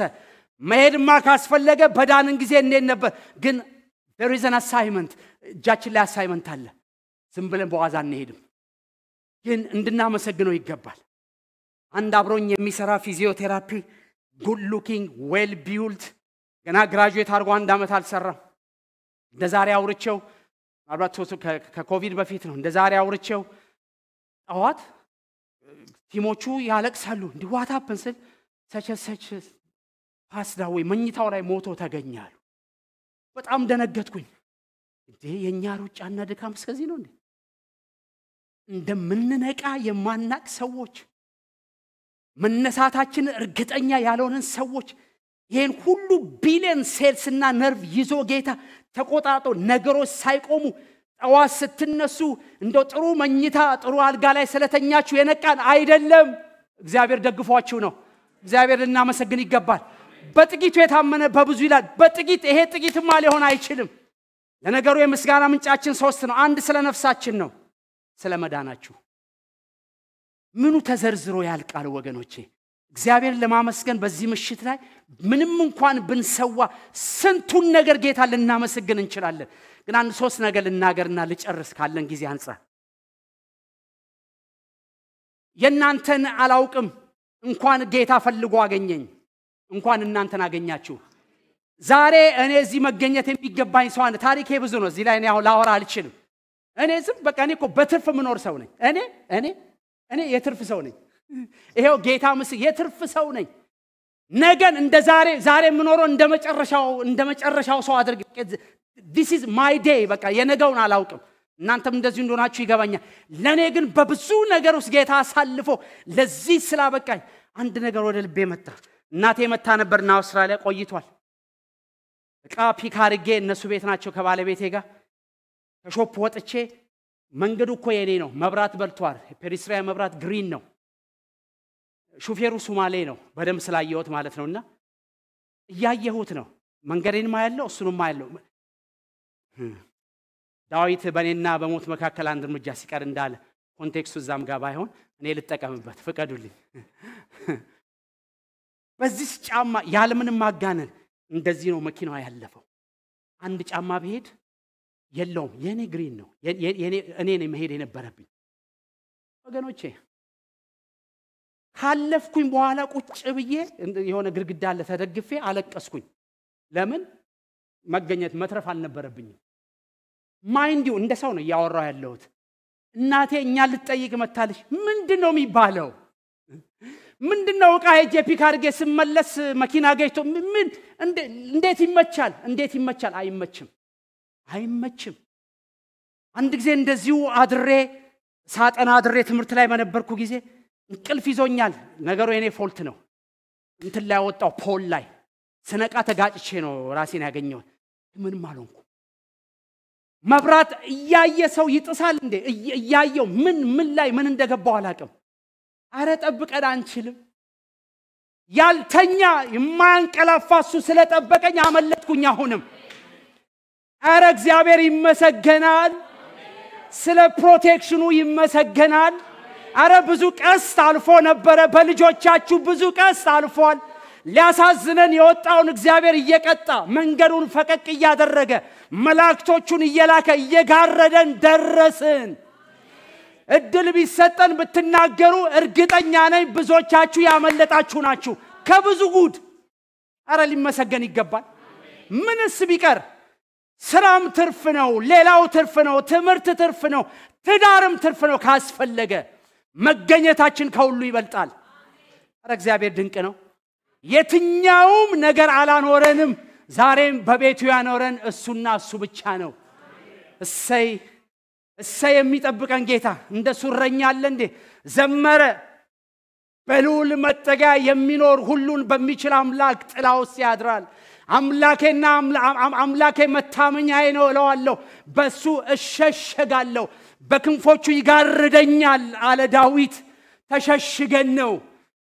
መሄድማ ካስፈለገ በዳንን ጊዜ እንዴት ነበር። ግን ሪዘን አሳይመንት እጃችን ላይ አሳይመንት አለ። ዝም ብለን በዋዛ አንሄድም። ግን እንድናመሰግነው ይገባል። አንድ አብሮኝ የሚሰራ ፊዚዮቴራፒ ጉድ ሉኪንግ ዌል ቢውልድ ገና ግራጁዌት አድርጎ አንድ ዓመት አልሰራም። እንደ ዛሬ አውርቼው ምናልባት ከኮቪድ በፊት ነው። እንደ ዛሬ አውርቼው ጠዋት ቲሞቹ ያለቅሳሉ። እንዲዋታብን ዋታፕን ስል ሰቸሰች ፓስዳዌ መኝታው ላይ ሞቶ ተገኛሉ። በጣም ደነገጥኩኝ። እንዴ የእኛ ሩጫና ድካም እስከዚህ ነው እንዴ? እንደምንነቃ የማናቅ ሰዎች መነሳታችን እርግጠኛ ያልሆንን ሰዎች ይህን ሁሉ ቢሊየን ሴልስና ነርቭ ይዞ ጌታ ተቆጣጦ ነገሮች ሳይቆሙ ጠዋት ስትነሱ እንደ ጥሩ መኝታ ጥሩ አልጋ ላይ ስለተኛችሁ የነቃን አይደለም። እግዚአብሔር ደግፏችሁ ነው። እግዚአብሔር ልናመሰግን ይገባል። በጥቂቱ የታመነ በብዙ ይላል። በጥቂት ይሄ ጥቂትማ ሊሆን አይችልም። ለነገሩ የምስጋና ምንጫችን ሶስት ነው። አንድ ስለ ነፍሳችን ነው፣ ስለ መዳናችሁ። ምኑ ተዘርዝሮ ያልቃል ወገኖቼ? እግዚአብሔር ለማመስገን በዚህ ምሽት ላይ ምንም እንኳን ብንሰዋ ስንቱን ነገር ጌታ ልናመሰግን እንችላለን። ግን አንድ ሶስት ነገር ልናገርና ልጨርስ ካለን ጊዜ አንጻ የእናንተን አላውቅም፣ እንኳን ጌታ ፈልጎ አገኘኝ፣ እንኳን እናንተን አገኛችሁ። ዛሬ እኔ እዚህ መገኘት የሚገባኝ ሰው አንድ ታሪኬ ብዙ ነው። እዚህ ላይ እኔ አሁን ላወራ አልችልም። እኔ ዝም በቃ እኔ እኮ በትርፍ ምኖር ሰው ነኝ። እኔ እኔ እኔ የትርፍ ሰው ነኝ። ይሄው ጌታ ምስክር የትርፍ ሰው ነኝ። ነገን እንደ ዛሬ ዛሬ የምኖረው እንደ መጨረሻው እንደ መጨረሻው ሰው አድርግ። ዲስ ኢዝ ማይ ዴይ። በቃ የነገውን አላውቅም። እናንተም እንደዚህ እንደሆናችሁ ይገባኛል። ለእኔ ግን በብዙ ነገር ውስጥ ጌታ አሳልፎ ለዚህ ስላበቃኝ አንድ ነገር ወደ ልቤ መጣ። እናቴ መታ ነበርና አውስትራሊያ ቆይቷል። እቃ ፒክ አድርጌ እነሱ ቤት ናቸው ከባለቤቴ ጋር ከሾፕ ወጥቼ መንገዱ እኮ የኔ ነው። መብራት በልቷል። ፔሪስራያ መብራት ግሪን ነው። ሹፌሩ ሱማሌ ነው፣ በደም ስላየሁት ማለት ነው። እና እያየሁት ነው መንገዴን ማያለው እሱንም ማያለው። ዳዊት በእኔና በሞት መካከል አንድ እርምጃ ሲቀር እንዳለ ኮንቴክስቱ እዛም ጋር ባይሆን እኔ ልጠቀምበት፣ ፍቀዱልኝ። በዚህ ጫማ ያለምንም ማጋነን እንደዚህ ነው መኪናዋ ያለፈው። አንድ ጫማ ብሄድ የለውም የእኔ ግሪን ነው እኔ መሄድ የነበረብኝ ወገኖቼ ካለፍኩኝ በኋላ ቁጭ ብዬ የሆነ ግድግዳ አለ ተደግፌ አለቀስኩኝ። ለምን መገኘት መትረፍ አልነበረብኝም። ማይንዲው እንደ ሰው ነው እያወራው ያለሁት። እናቴ እኛ ልትጠይቅ መታለች። ምንድን ነው የሚባለው? ምንድን ነው ዕቃ ሄጄ ፒክ አድርጌ ስመለስ መኪና ገጭቶ ምን? እንዴት ይመቻል? እንዴት ይመቻል? አይመችም፣ አይመችም። አንድ ጊዜ እንደዚሁ አድሬ ሳጠና አድሬ ትምህርት ላይ በነበርኩ ጊዜ እንቅልፍ ይዞኛል። ነገሩ የኔ ፎልት ነው። እንትን ላይ ወጣው ፖል ላይ ስነቃ ተጋጭቼ ነው ራሴን ያገኘው ምንም አልሆንኩ። መብራት እያየ ሰው ይጥሳል እንዴ? እያየው ምን ምን ላይ ምን እንደገባው አላቅም። አረ ጠብቀን አንችልም። ያልተኛ የማያንቀላፋ እሱ ስለጠበቀኝ አመለጥኩኝ። አሁንም አረ እግዚአብሔር ይመሰገናል። ስለ ፕሮቴክሽኑ ይመሰገናል። አረ ብዙ ቀስት አልፎ ነበረ። በልጆቻችሁ ብዙ ቀስት አልፏል። ሊያሳዝነን የወጣውን እግዚአብሔር እየቀጣ መንገዱን ፈቀቅ እያደረገ መላእክቶቹን እየላከ እየጋረደን ደረስን። እድል ቢሰጠን ብትናገሩ እርግጠኛ ነኝ ብዙዎቻችሁ ያመለጣችሁ ናችሁ ከብዙ ጉድ። አረ ሊመሰገን ይገባል። ምንስ ቢቀር ስራም ትርፍ ነው፣ ሌላው ትርፍ ነው፣ ትምህርት ትርፍ ነው፣ ትዳርም ትርፍ ነው ካስፈለገ መገኘታችን ከሁሉ ይበልጣል። ኧረ እግዚአብሔር ድንቅ ነው። የትኛውም ነገር አላኖረንም። ዛሬም በቤቱ ያኖረን እሱና እሱ ብቻ ነው። እሰይ እሰይ የሚጠብቀን ጌታ እንደ ሱረኛ አለ እንዴ? ዘመረ። በልዑል መጠጊያ የሚኖር ሁሉን በሚችል አምላክ ጥላ ውስጥ ያድራል። አምላኬና አምላኬ መታመኛዬ ነው እለዋለሁ፣ በሱ እሸሸጋለሁ፣ በክንፎቹ ይጋርደኛል አለ ዳዊት። ተሸሽገን ነው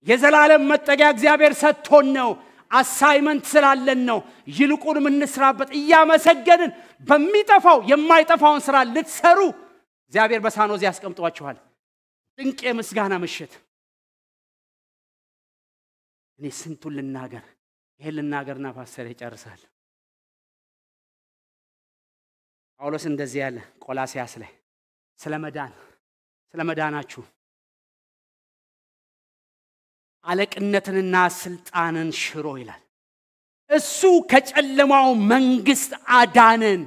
የዘላለም መጠጊያ እግዚአብሔር ሰጥቶን ነው። አሳይመንት ስላለን ነው። ይልቁን የምንስራበት እያመሰገንን በሚጠፋው የማይጠፋውን ስራ ልትሰሩ እግዚአብሔር በሳኖዝ ያስቀምጧችኋል። ድንቅ የምስጋና ምሽት። እኔ ስንቱን ልናገር ይህን ልናገርና ፓስተር ይጨርሳል። ጳውሎስ እንደዚህ ያለ ቆላሲያስ ላይ ስለ መዳን ስለ መዳናችሁ አለቅነትንና ስልጣንን ሽሮ ይላል። እሱ ከጨለማው መንግስት አዳንን፣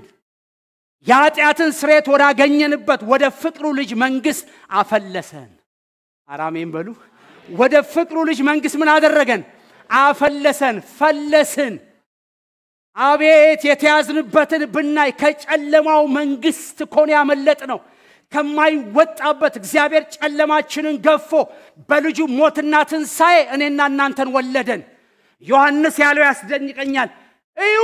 የኃጢአትን ስሬት ወዳገኘንበት ወደ ፍቅሩ ልጅ መንግስት አፈለሰን። አራሜን በሉ። ወደ ፍቅሩ ልጅ መንግስት ምን አደረገን? አፈለሰን፣ ፈለስን። አቤት የተያዝንበትን ብናይ ከጨለማው መንግስት ኮን ያመለጥ ነው ከማይወጣበት እግዚአብሔር ጨለማችንን ገፎ በልጁ ሞትና ትንሣኤ እኔና እናንተን ወለደን። ዮሐንስ ያለው ያስደንቀኛል። እዩ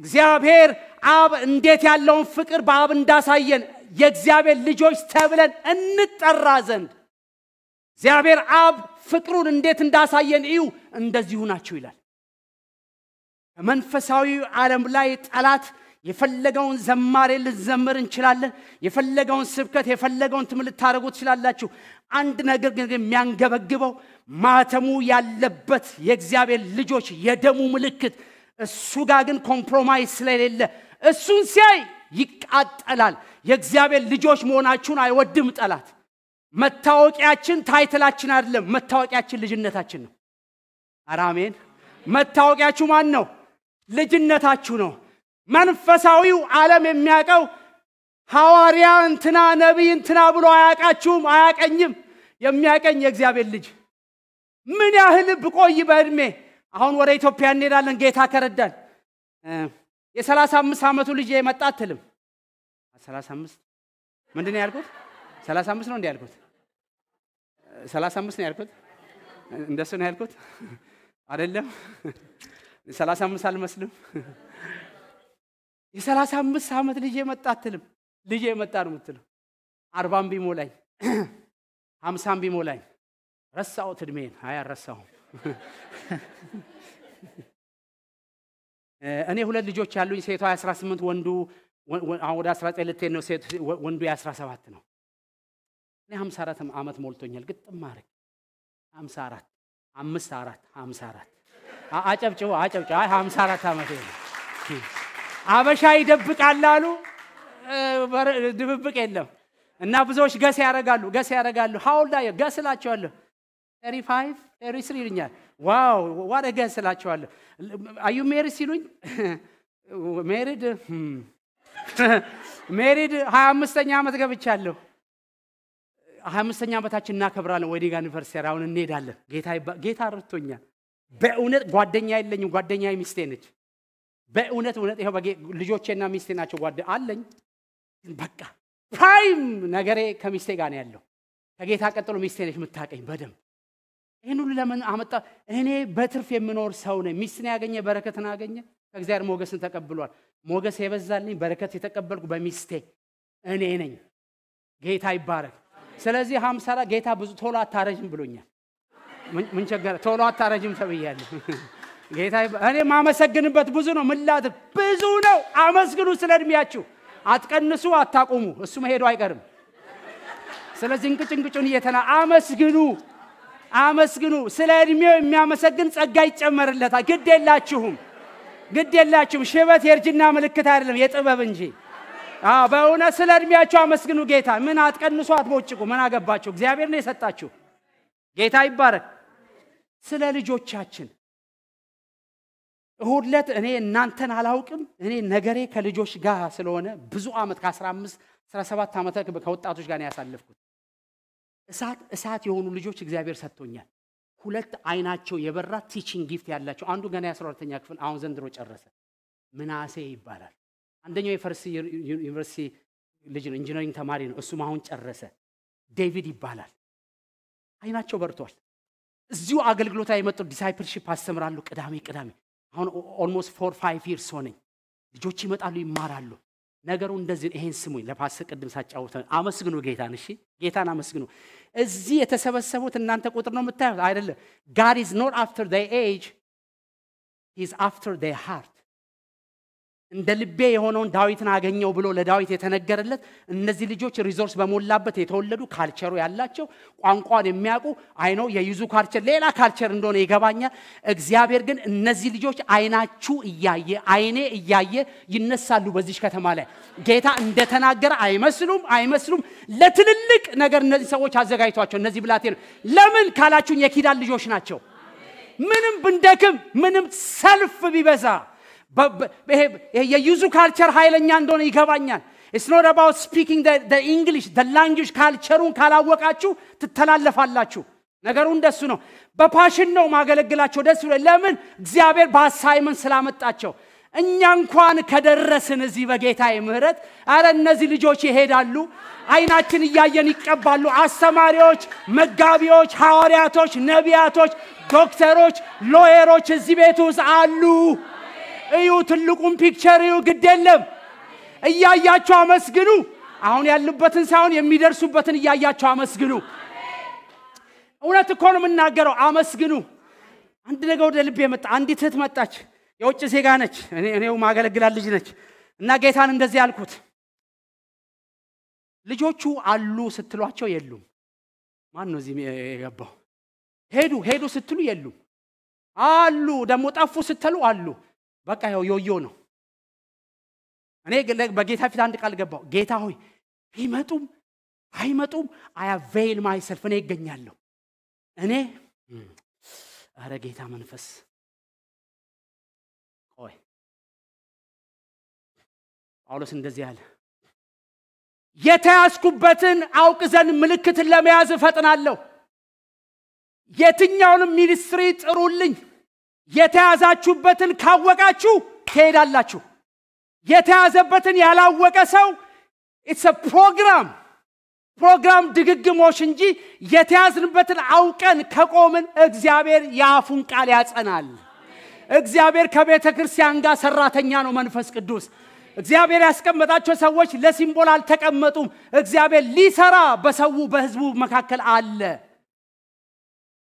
እግዚአብሔር አብ እንዴት ያለውን ፍቅር በአብ እንዳሳየን የእግዚአብሔር ልጆች ተብለን እንጠራ ዘንድ እግዚአብሔር አብ ፍቅሩን እንዴት እንዳሳየን እዩ፣ እንደዚሁ ናቸው ይላል። ከመንፈሳዊ ዓለም ላይ ጠላት የፈለገውን ዘማሬ ልዘምር እንችላለን። የፈለገውን ስብከት፣ የፈለገውን ትምህርት ልታደርጉ ትችላላችሁ። አንድ ነገር ግን የሚያንገበግበው ማተሙ ያለበት የእግዚአብሔር ልጆች የደሙ ምልክት፣ እሱ ጋር ግን ኮምፕሮማይዝ ስለሌለ እሱን ሲያይ ይቃጠላል። የእግዚአብሔር ልጆች መሆናችሁን አይወድም ጠላት። መታወቂያችን ታይትላችን አይደለም። መታወቂያችን ልጅነታችን ነው። አራሜን መታወቂያችሁ ማን ነው? ልጅነታችሁ ነው። መንፈሳዊው ዓለም የሚያውቀው ሐዋርያ እንትና ነቢይ እንትና ብሎ አያውቃችሁም፣ አያቀኝም። የሚያቀኝ የእግዚአብሔር ልጅ ምን ያህል ብቆይ በእድሜ አሁን ወደ ኢትዮጵያ እንሄዳለን ጌታ ከረዳን። የሰላሳ አምስት ዓመቱ ልጅ የመጣ አትልም። ሰላሳ አምስት ምንድን ነው ያልኩት? ሰላሳ አምስት ነው እንዲ ያልኩት ሰላሳ አምስት ነው ያልኩት እንደሱ ነው ያልኩት አይደለም ሰላሳ አምስት አልመስልም የሰላሳ አምስት ዓመት ልጅ የመጣ አትልም ልጅ የመጣ ነው የምትለው አርባም ቢሞላኝ ሀምሳም ቢሞላኝ ረሳሁት እድሜን አይ አልረሳሁም እኔ ሁለት ልጆች ያሉኝ ሴቷ 18 ወንዱ አሁን ወደ 19 ልትሄድ ነው ወንዱ የ17 ነው እኔ 54 ዓመት ሞልቶኛል። ግጥም ማድረግ 54 አምስት አራት 54 አጨብጭቡ አጨብጭቡ። አይ 54 ዓመት አበሻ ይደብቃል አሉ። ድብብቅ የለም እና ብዙዎች ገስ ያደርጋሉ ገስ ያደርጋሉ። ሀውልዳ ገስ እላቸዋለሁ። ተሪ ፋይቭ ተሪ ስሪ ይሉኛል። ዋው ዋደ ገስ እላቸዋለሁ። አዩ ሜሪ ሲሉኝ ሜሪድ ሜሪድ ሀያ አምስተኛ ዓመት ገብቻለሁ። ሀያ አምስተኛ ዓመታችን እናከብራለን። ወዲጋ አኒቨርሰሪ አሁን እንሄዳለን። ጌታ ረድቶኛል። በእውነት ጓደኛ የለኝም። ጓደኛ ሚስቴ ነች። በእውነት እውነት ይኸው ልጆቼና ሚስቴ ናቸው። ጓደ አለኝ በቃ ፕራይም ነገሬ ከሚስቴ ጋር ነው ያለው። ከጌታ ቀጥሎ ሚስቴ ነች የምታቀኝ በደንብ ይህን ሁሉ ለምን አመጣ? እኔ በትርፍ የምኖር ሰው ነ ሚስትን ያገኘ በረከትን አገኘ። ከእግዚአብሔር ሞገስን ተቀብሏል። ሞገስ የበዛልኝ በረከት የተቀበልኩ በሚስቴ እኔ ነኝ። ጌታ ይባረክ። ስለዚህ ሀምሳላ ጌታ ብዙ ቶሎ አታረጅም ብሎኛል። ምን ቸገረ? ቶሎ አታረጅም ተብያለሁ። ጌታ እኔ ማመሰግንበት ብዙ ነው። ምላት ብዙ ነው። አመስግኑ ስለ እድሜያችሁ። አትቀንሱ፣ አታቁሙ። እሱ መሄዱ አይቀርም። ስለዚህ እንቅጭ እንቅጩን እየተና አመስግኑ፣ አመስግኑ። ስለ እድሜው የሚያመሰግን ጸጋ ይጨመርለታል። ግድ የላችሁም፣ ግድ የላችሁም። ሽበት የእርጅና ምልክት አይደለም፣ የጥበብ እንጂ በእውነት ስለ አመስግኑ ጌታ። ምን አትቀንሱ፣ አትቦጭቁ። ምን አገባቸው እግዚአብሔር ነው የሰጣችሁ። ጌታ ይባረክ። ስለ ልጆቻችን እሁድ ዕለት እኔ እናንተን አላውቅም። እኔ ነገሬ ከልጆች ጋር ስለሆነ ብዙ ዓመት ከ15 17 ዓመት ከወጣቶች ጋር ያሳለፍኩት እሳት እሳት የሆኑ ልጆች እግዚአብሔር ሰጥቶኛል። ሁለት አይናቸው የበራ ቲቺንግ ጊፍት ያላቸው አንዱ ገና የአስራ ሁለተኛ ክፍል አሁን ዘንድሮ ጨረሰ። ምናሴ ይባላል። አንደኛው የፈርስ ዩኒቨርሲቲ ልጅ ነው፣ ኢንጂነሪንግ ተማሪ ነው። እሱም አሁን ጨረሰ። ዴቪድ ይባላል። አይናቸው በርቷል። እዚሁ ላይ የመጡ ዲሳይፕልሽፕ አስተምራሉ። ቅዳሜ ቅዳሜ አሁን ኦልሞስት ፎር ፋይቭ ይርስ ሆነኝ። ልጆች ይመጣሉ፣ ይማራሉ። ነገሩ እንደዚህ ይሄን ስሙኝ። ለፓስተር ቅድም ሳጫወተ አመስግኑ ጌታን። እሺ ጌታን አመስግኑ። እዚህ የተሰበሰቡት እናንተ ቁጥር ነው የምታዩት አይደለም። ጋድ ኢዝ ኖት አፍተር ዴይ ኤጅ ሂዝ አፍተር ሃርት እንደ ልቤ የሆነውን ዳዊትን አገኘው ብሎ ለዳዊት የተነገረለት እነዚህ ልጆች ሪዞርስ በሞላበት የተወለዱ ካልቸሩ ያላቸው ቋንቋን የሚያውቁ አይኖ የይዙ ካልቸር ሌላ ካልቸር እንደሆነ ይገባኛል። እግዚአብሔር ግን እነዚህ ልጆች አይናችሁ እያየ አይኔ እያየ ይነሳሉ በዚች ከተማ ላይ ጌታ እንደተናገረ አይመስሉም አይመስሉም። ለትልልቅ ነገር እነዚህ ሰዎች አዘጋጅቷቸው እነዚህ ነው ለምን ካላችሁን የኪዳን ልጆች ናቸው። ምንም ብንደክም ምንም ሰልፍ ቢበዛ የዩዙ ካልቸር ኃይለኛ እንደሆነ ይገባኛል ኢትስ ኖት አባውት ስፒኪንግ ኢንግሊሽ ላንጅ ካልቸሩን ካላወቃችሁ ትተላለፋላችሁ ነገሩ እንደሱ ነው በፓሽን ነው ማገለግላቸው ደስ ብሎ ለምን እግዚአብሔር በአሳይመንት ስላመጣቸው እኛ እንኳን ከደረስን እዚህ በጌታ ምህረት አረ እነዚህ ልጆች ይሄዳሉ አይናችን እያየን ይቀባሉ አስተማሪዎች መጋቢዎች ሐዋርያቶች ነቢያቶች ዶክተሮች ሎየሮች እዚህ ቤት ውስጥ አሉ እዩ፣ ትልቁን ፒክቸር እዩ። ግድ የለም እያያቸው አመስግኑ። አሁን ያሉበትን ሳይሆን የሚደርሱበትን እያያችሁ አመስግኑ። እውነት እኮ ነው የምናገረው፣ አመስግኑ። አንድ ነገር ወደ ልቤ መጣ። አንዲት እህት መጣች፣ የውጭ ዜጋ ነች፣ እኔው ማገለግላል ልጅ ነች እና ጌታን እንደዚህ አልኩት ልጆቹ አሉ ስትሏቸው የሉም። ማን ነው እዚህ የገባው? ሄዱ ሄዱ ስትሉ የሉም። አሉ ደግሞ ጠፉ ስትሉ አሉ በቃ ያው ዮዮ ነው። እኔ በጌታ ፊት አንድ ቃል ገባው። ጌታ ሆይ ቢመጡም አይመጡም አያቬይል ማይሰልፍ እኔ ይገኛለሁ። እኔ አረ ጌታ መንፈስ ቆይ ጳውሎስ እንደዚህ አለ፣ የተያዝኩበትን አውቅ ዘንድ ምልክትን ለመያዝ እፈጥናለሁ። የትኛውንም ሚኒስትሪ ጥሩልኝ የተያዛችሁበትን ካወቃችሁ ትሄዳላችሁ። የተያዘበትን ያላወቀ ሰው ኢትስ ፕሮግራም ፕሮግራም ድግግሞሽ እንጂ የተያዝንበትን አውቀን ከቆምን እግዚአብሔር የአፉን ቃል ያጸናል። እግዚአብሔር ከቤተ ክርስቲያን ጋር ሰራተኛ ነው። መንፈስ ቅዱስ እግዚአብሔር ያስቀመጣቸው ሰዎች ለሲምቦል አልተቀመጡም። እግዚአብሔር ሊሰራ በሰው በህዝቡ መካከል አለ።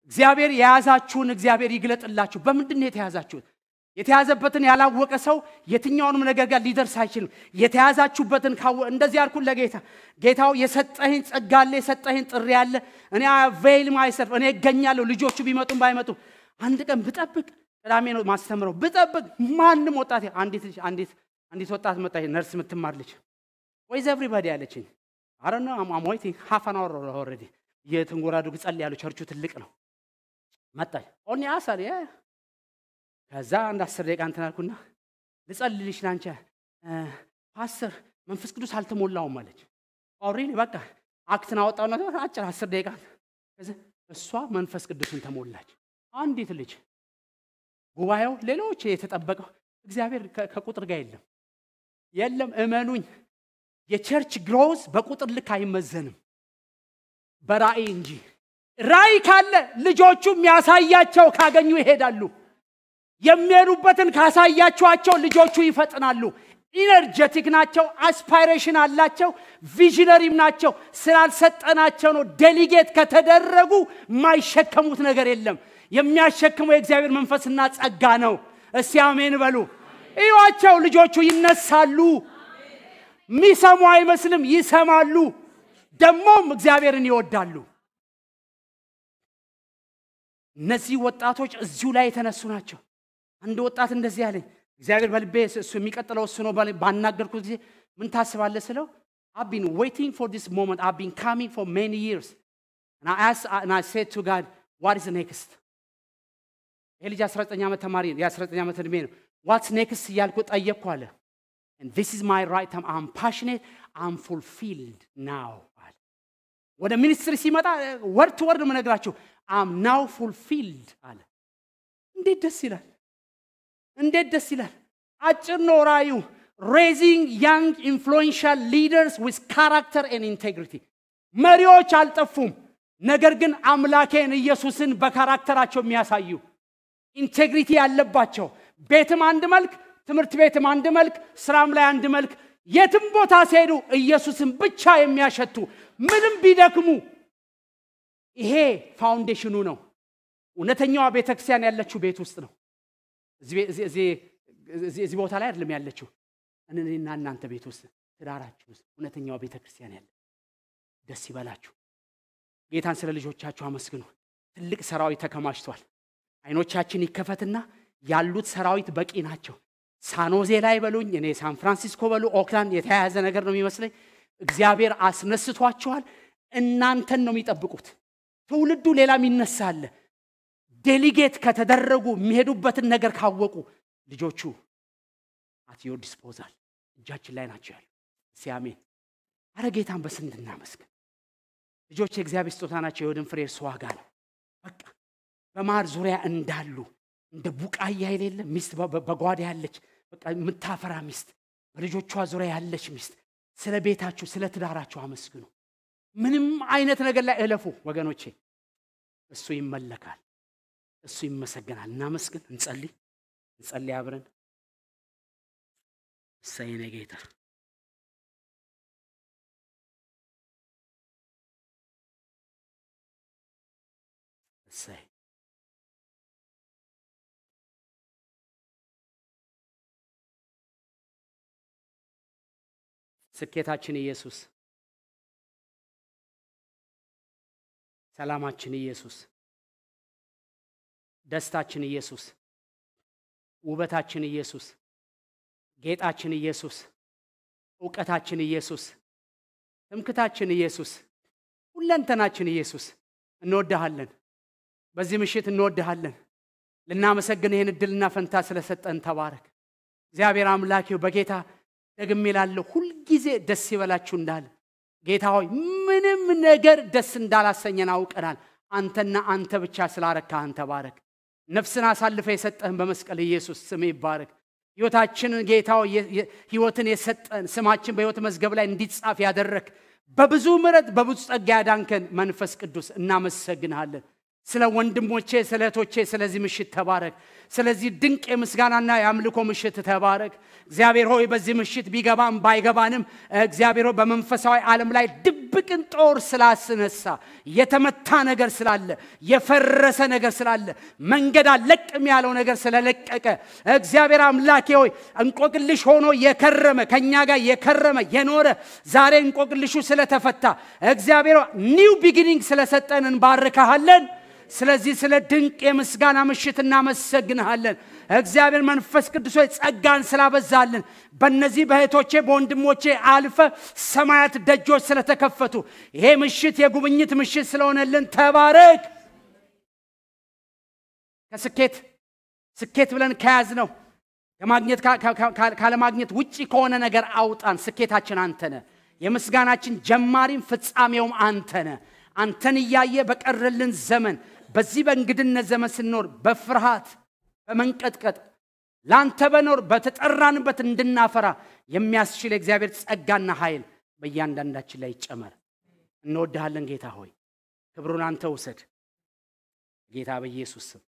እግዚአብሔር የያዛችሁን እግዚአብሔር ይግለጥላችሁ። በምንድን የተያዛችሁት? የተያዘበትን ያላወቀ ሰው የትኛውንም ነገር ጋር ሊደርስ አይችልም። የተያዛችሁበትን ካወ እንደዚህ ያልኩን ለጌታ ጌታው የሰጠህን ጸጋ አለ፣ የሰጠህን ጥሪ አለ። እኔ አቬይል ማይሰልፍ እኔ እገኛለሁ። ልጆቹ ቢመጡም ባይመጡም አንድ ቀን ብጠብቅ ቅዳሜ ነው ማስተምረው ብጠብቅ ማንም ወጣት አንዲት ልጅ አንዲት አንዲት ወጣት መጣች፣ ነርስ የምትማር ልጅ ወይዘ ኤቭሪባዲ ያለችኝ አረ ነው አም ዋይቲንግ ሃፍ አን አወር ኦልሬዲ የትንጎራዱ ጸልያለሁ። ቸርቹ ትልቅ ነው። መጣች። ኦኒ አሳል ከዛ አንድ አስር ደቂቃ እንትን አልኩና ልጸልልሽ ናንቸ ፓስተር መንፈስ ቅዱስ አልተሞላውም አለች። ኦሪል በቃ አክትን አወጣውና አጭር አስር ደቂቃ እሷ መንፈስ ቅዱስን ተሞላች። አንዲት ልጅ ጉባኤው ሌሎች የተጠበቀው እግዚአብሔር ከቁጥር ጋር የለም የለም። እመኑኝ የቸርች ግሮዝ በቁጥር ልክ አይመዘንም፣ በራእይ እንጂ ራይ ካለ ልጆቹ የሚያሳያቸው ካገኙ ይሄዳሉ። የሚሄዱበትን ካሳያችኋቸው ልጆቹ ይፈጥናሉ። ኢነርጀቲክ ናቸው፣ አስፓይሬሽን አላቸው፣ ቪዥነሪም ናቸው። ስላልሰጠናቸው ነው። ዴሊጌት ከተደረጉ የማይሸከሙት ነገር የለም። የሚያሸክመው የእግዚአብሔር መንፈስና ጸጋ ነው። እስቲ አሜን በሉ። እዩዋቸው፣ ልጆቹ ይነሳሉ። የሚሰሙ አይመስልም፣ ይሰማሉ። ደግሞም እግዚአብሔርን ይወዳሉ። እነዚህ ወጣቶች እዚሁ ላይ የተነሱ ናቸው። አንድ ወጣት እንደዚህ አለኝ፣ እግዚአብሔር በልቤ እሱ የሚቀጥለው እሱ ነው ባናገርኩት ጊዜ ምን ታስባለህ ስለው I've been waiting for this moment. I've been coming for many years. And I asked, and I said to God, what is next? ልጅ 19 ዓመት ተማሪ ነው። የ19 ዓመት ዕድሜ ነው። ዋትስ ኔክስት እያልኩ ጠየቅኩ አለ። ዚስ ኢዝ ማይ ራይት ታይም አም ፓሽኔት አም ፉልፊልድ ናው አለ። ወደ ሚኒስትሪ ሲመጣ ወርድ ወርድ የምነግራችሁ አም ናው ፉልፊልድ አለ። እንዴት ደስ ይላል! እንዴት ደስ ይላል! አጭር ነው ራዩ። ሬዚንግ ያንግ ኢንፍሉዌንሻል ሊደርስ ዊዝ ካራክተር ኤንድ ኢንቴግሪቲ። መሪዎች አልጠፉም፣ ነገር ግን አምላኬን ኢየሱስን በካራክተራቸው የሚያሳዩ ኢንቴግሪቲ ያለባቸው ቤትም አንድ መልክ፣ ትምህርት ቤትም አንድ መልክ፣ ስራም ላይ አንድ መልክ፣ የትም ቦታ ሲሄዱ ኢየሱስን ብቻ የሚያሸቱ ምንም ቢደክሙ ይሄ ፋውንዴሽኑ ነው። እውነተኛዋ ቤተክርስቲያን ያለችው ቤት ውስጥ ነው። እዚህ ቦታ ላይ አይደለም ያለችው፣ እና እናንተ ቤት ውስጥ ትዳራችሁ ውስጥ እውነተኛዋ ቤተክርስቲያን ያለ። ደስ ይበላችሁ። ጌታን ስለ ልጆቻችሁ አመስግኑ። ትልቅ ሰራዊት ተከማችቷል። አይኖቻችን ይከፈትና ያሉት ሰራዊት በቂ ናቸው። ሳኖዜ ላይ በሉኝ፣ እኔ ሳን ፍራንሲስኮ በሉ፣ ኦክላንድ የተያያዘ ነገር ነው የሚመስለኝ። እግዚአብሔር አስነስቷቸዋል። እናንተን ነው የሚጠብቁት። ትውልዱ ሌላም ይነሳል። ዴሊጌት ከተደረጉ የሚሄዱበትን ነገር ካወቁ ልጆቹ አትዮ ዲስፖዛል እጃችን ላይ ናቸው ያሉ። ሲያሜን አረ ጌታን በስንት እናመስግን። ልጆች የእግዚአብሔር ስጦታ ናቸው። የወድን ፍሬ እርስ ዋጋ ነው። በቃ በማር ዙሪያ እንዳሉ እንደ ቡቃያ የሌለ ሚስት በጓዳ ያለች በቃ የምታፈራ ሚስት፣ በልጆቿ ዙሪያ ያለች ሚስት፣ ስለ ቤታችሁ ስለ ትዳራችሁ አመስግኑ። ምንም አይነት ነገር ላይ እለፉ ወገኖቼ። እሱ ይመለካል፣ እሱ ይመሰገናል። እናመስግን፣ እንጸልይ፣ እንጸልይ አብረን። እሰይ ጌታ እሰይ ስኬታችን ኢየሱስ ሰላማችን ኢየሱስ፣ ደስታችን ኢየሱስ፣ ውበታችን ኢየሱስ፣ ጌጣችን ኢየሱስ፣ እውቀታችን ኢየሱስ፣ ትምክታችን ኢየሱስ፣ ሁለንተናችን ኢየሱስ። እንወድሃለን። በዚህ ምሽት እንወድሃለን። ልናመሰግን ይህን እድልና ፈንታ ስለሰጠን ተባረክ። እግዚአብሔር አምላኬው በጌታ ደግሜ ላለሁ ሁልጊዜ ደስ ይበላችሁ እንዳለ ጌታ ሆይ ምንም ነገር ደስ እንዳላሰኘን አውቀናል። አንተና አንተ ብቻ ስላረካህን ተባረክ። ነፍስን አሳልፈ የሰጠህን በመስቀል ኢየሱስ ስም ይባረክ። ህይወታችንን ጌታ ህይወትን የሰጠን ስማችን በህይወት መዝገብ ላይ እንዲጻፍ ያደረክ በብዙ ምረት በብዙ ጸጋ ያዳንከን መንፈስ ቅዱስ እናመሰግንሃለን። ስለ ወንድሞቼ፣ ስለ እህቶቼ ስለዚህ ምሽት ተባረክ። ስለዚህ ድንቅ የምስጋናና የአምልኮ ምሽት ተባረክ። እግዚአብሔር ሆይ በዚህ ምሽት ቢገባም ባይገባንም እግዚአብሔር ሆይ በመንፈሳዊ ዓለም ላይ ድብቅን ጦር ስላስነሳ የተመታ ነገር ስላለ የፈረሰ ነገር ስላለ መንገድ አለቅም ያለው ነገር ስለለቀቀ እግዚአብሔር አምላኬ ሆይ እንቆቅልሽ ሆኖ የከረመ ከእኛ ጋር የከረመ የኖረ ዛሬ እንቆቅልሹ ስለተፈታ እግዚአብሔር ኒው ቢግኒንግ ስለሰጠን እንባርካሃለን። ስለዚህ ስለ ድንቅ የምስጋና ምሽት እናመሰግንሃለን። እግዚአብሔር መንፈስ ቅዱሶ ጸጋን ስላበዛልን በእነዚህ በእህቶቼ በወንድሞቼ አልፈ ሰማያት ደጆች ስለተከፈቱ ይሄ ምሽት የጉብኝት ምሽት ስለሆነልን ተባረክ። ከስኬት ስኬት ብለን ከያዝ ነው ከማግኘት ካለማግኘት ውጪ ከሆነ ነገር አውጣን። ስኬታችን አንተነ የምስጋናችን ጀማሪም ፍጻሜውም አንተነ አንተን እያየ በቀረልን ዘመን በዚህ በእንግድነት ዘመን ስንኖር በፍርሃት በመንቀጥቀጥ ላንተ በኖር በተጠራንበት እንድናፈራ የሚያስችል እግዚአብሔር ጸጋና ኃይል በእያንዳንዳችን ላይ ይጨመር። እንወድሃለን ጌታ ሆይ፣ ክብሩን አንተ ውሰድ። ጌታ በኢየሱስ ስም